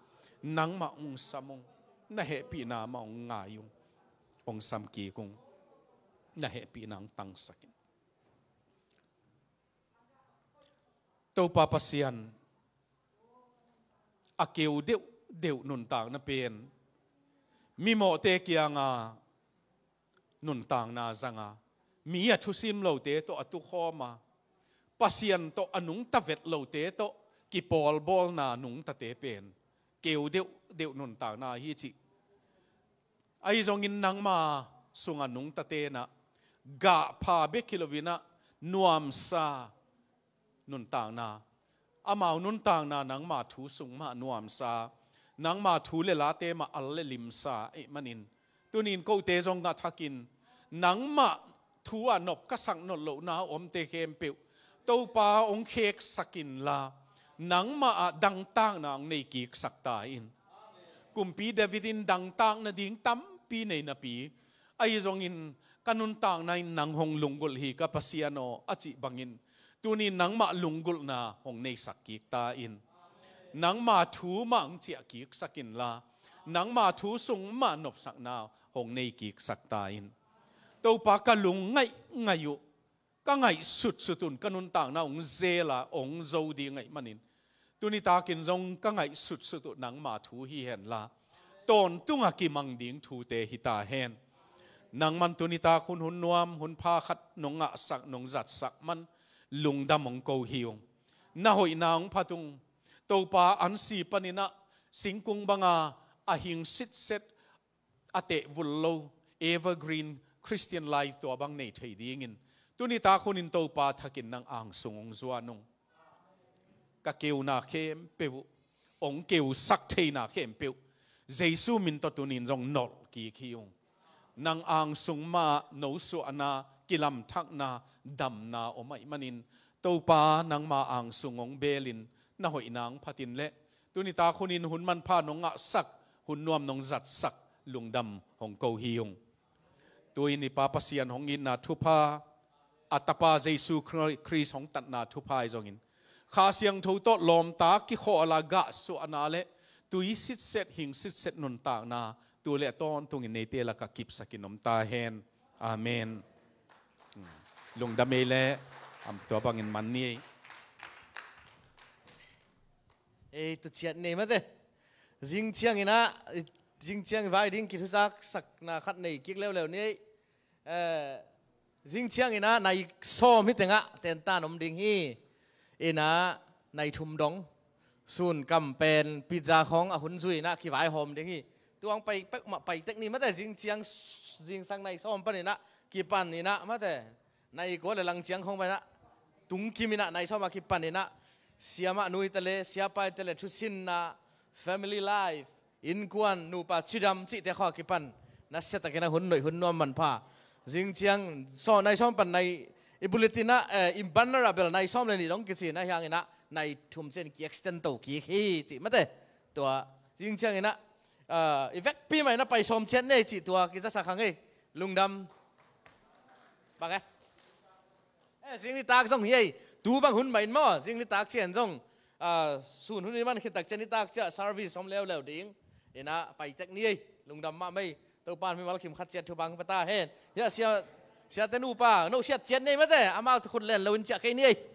nang ma ong samong na he pi na ma ong ngayong ong sam ki kung na he pi nang tang sakin tàu ba pasian a kêu deu deu nun tang na pen mi mo te kia nga nun tang na zanga mi a thu sim lo te to atu khoma pasian to anung ta vet lo te to กีบอลบอลนาหนุงตะเตเป็นเกี่ยวเดียวเดียวนุนต่างนาฮีจิไอ้จงอินนังมาสุงหนุงตะเตนะกะพาเบกิลวินะนวมซานุนต่างนาอามานุนต่างนานังมาถูสุงมานวมซานังมาถูเลลาเตมาอัลเลลิมซาเอมันินตัวนินก็เตจงกะทักินนังมาทัวนบกสังนนโลนาอมเตเคมเปิวตัวปาองเคกสกินลา nang ma a dang tang na ang naikik saktain. Kumpi David in dang tang na ding tampi na inapi, ay zong in tang na in nang hong lunggol hi kapasiano pasiano si bangin. Tuni nang ma lunggol na hong ta in, Nang ma thu mang ang tiakik sakin la. Nang ma thu sung ma nop sak na hong ta in, Tau pa kalung ngay ngayo manin ตุนิตากินจงก็ไงสุดสุดนังมาถูฮีเห็นละตอนตุงอากิมังดิ้งทูเตหิตาเห็นนังมันตุนิตาคุณหุนนวมหุนพาขัดนงะสักนงจัดสักมันลุงดำมงโกหิวนาหอยนางพัตุงตัวปาอันสีปนินะสิงกุงบังอาอาหิงสิทเซตอเตวุลโลเอเวอร์กรีนคริสเตียนไลฟ์ตัวบังในไทยดีงินตุนิตาคุณินตัวปาทักินนางอ่างสงงจวานุงก็เกียวนาเข้มเปียวองเกียวสักเทนาเข้มเปียวเยซูมินตัวตุนินจงนอลกีคิองนางอังสุงมาโนสุอนากิลัมทักนาดัมนาโอไมมันินตัวปานางมาอังสุงองเบลินนาหอยนางพัดินเละตุนิตาคุนินหุนมันพานงะสัก หุนนวมนงจัดสักลุงดำองเกาฮิยงตัวนี้ป้าปเสียนองอินนาทุพาอัตตาเยซูคริสของตัดนาทุพายจงอินคาเสียงทูตลมตากิโคอลากะสุอนาเลตุยสิทเซตหิงสิทเซตนนต่างนาตัวเลตอนตุงเนเตลกะกิบสกินมตาเฮนอาเมนลุงดาเมเลอัมตัวบังอินมันนี่เอตุเชียนเนมะเตจิงเชียงอินะจิงเชียงไว้ดิ้งกิทุซักสักนาคัดในกิกเร็วๆนี้เอ่อจิงเชียงอินะในโซมิตงะเตนตานมดิ้งฮีอินะในทุมดงส่วนกาเป็นปิจาของอหุนซุยนะ ขี้ไว้หอมเด็กนี่ตัวองไปไปมาไปเทคนิคมาแต่จิงเชียงจิงสังในซ้อมปนี่นะกี่ปันนี่นะ มาแต่ในก็เลยลังเชียงของไปนะตุงกิมินะในซ้อมมากี่ปันนี่นะเสียมานุยทะเลเสียไปทะเลชุสินนะ family life อินกวนนูปะชิดำจิเตข้อกี่ปันนัสเซตะกินะหุนหน่อยหุนนวมมันพาจิงเชียงซ้อมในซ้อมปันในอีบุลิตินะเอออิมบันนาราเบลในซ้อมเลยนี่ต้องกิจนะอยงางนะนายทุ่มเส้นกีเอ็กซ์เทนต์กีฮีจีไม่เตะตัวจริงเชียงนะเอ่ออีเวกพี่ใหม่นะไปซ้อมเช่นนี้จีตัวกิจสักครั้งเอลุงดำปะแกเออสิ่งนี่ตากซ่องเฮียตูบังหุ่นใหม่มั่วสิ่งนี่ตากเชียนซ่องเอ่อศูนหุ่นนี้มันคือตักเชียนที่ตากเจอซาร์วิสซ้อมแล้วแล้วดิ้งเอ็นะไปเจ็คนี่ลุงดำมาไม่ตัวปานไม่มาล้กขิมขัดเจียดทุบังพัตตาเฮนเนี่ยเชีย siat tenu pa no siat chen nei ma te ama khut len lo win cha kai ni ai eh.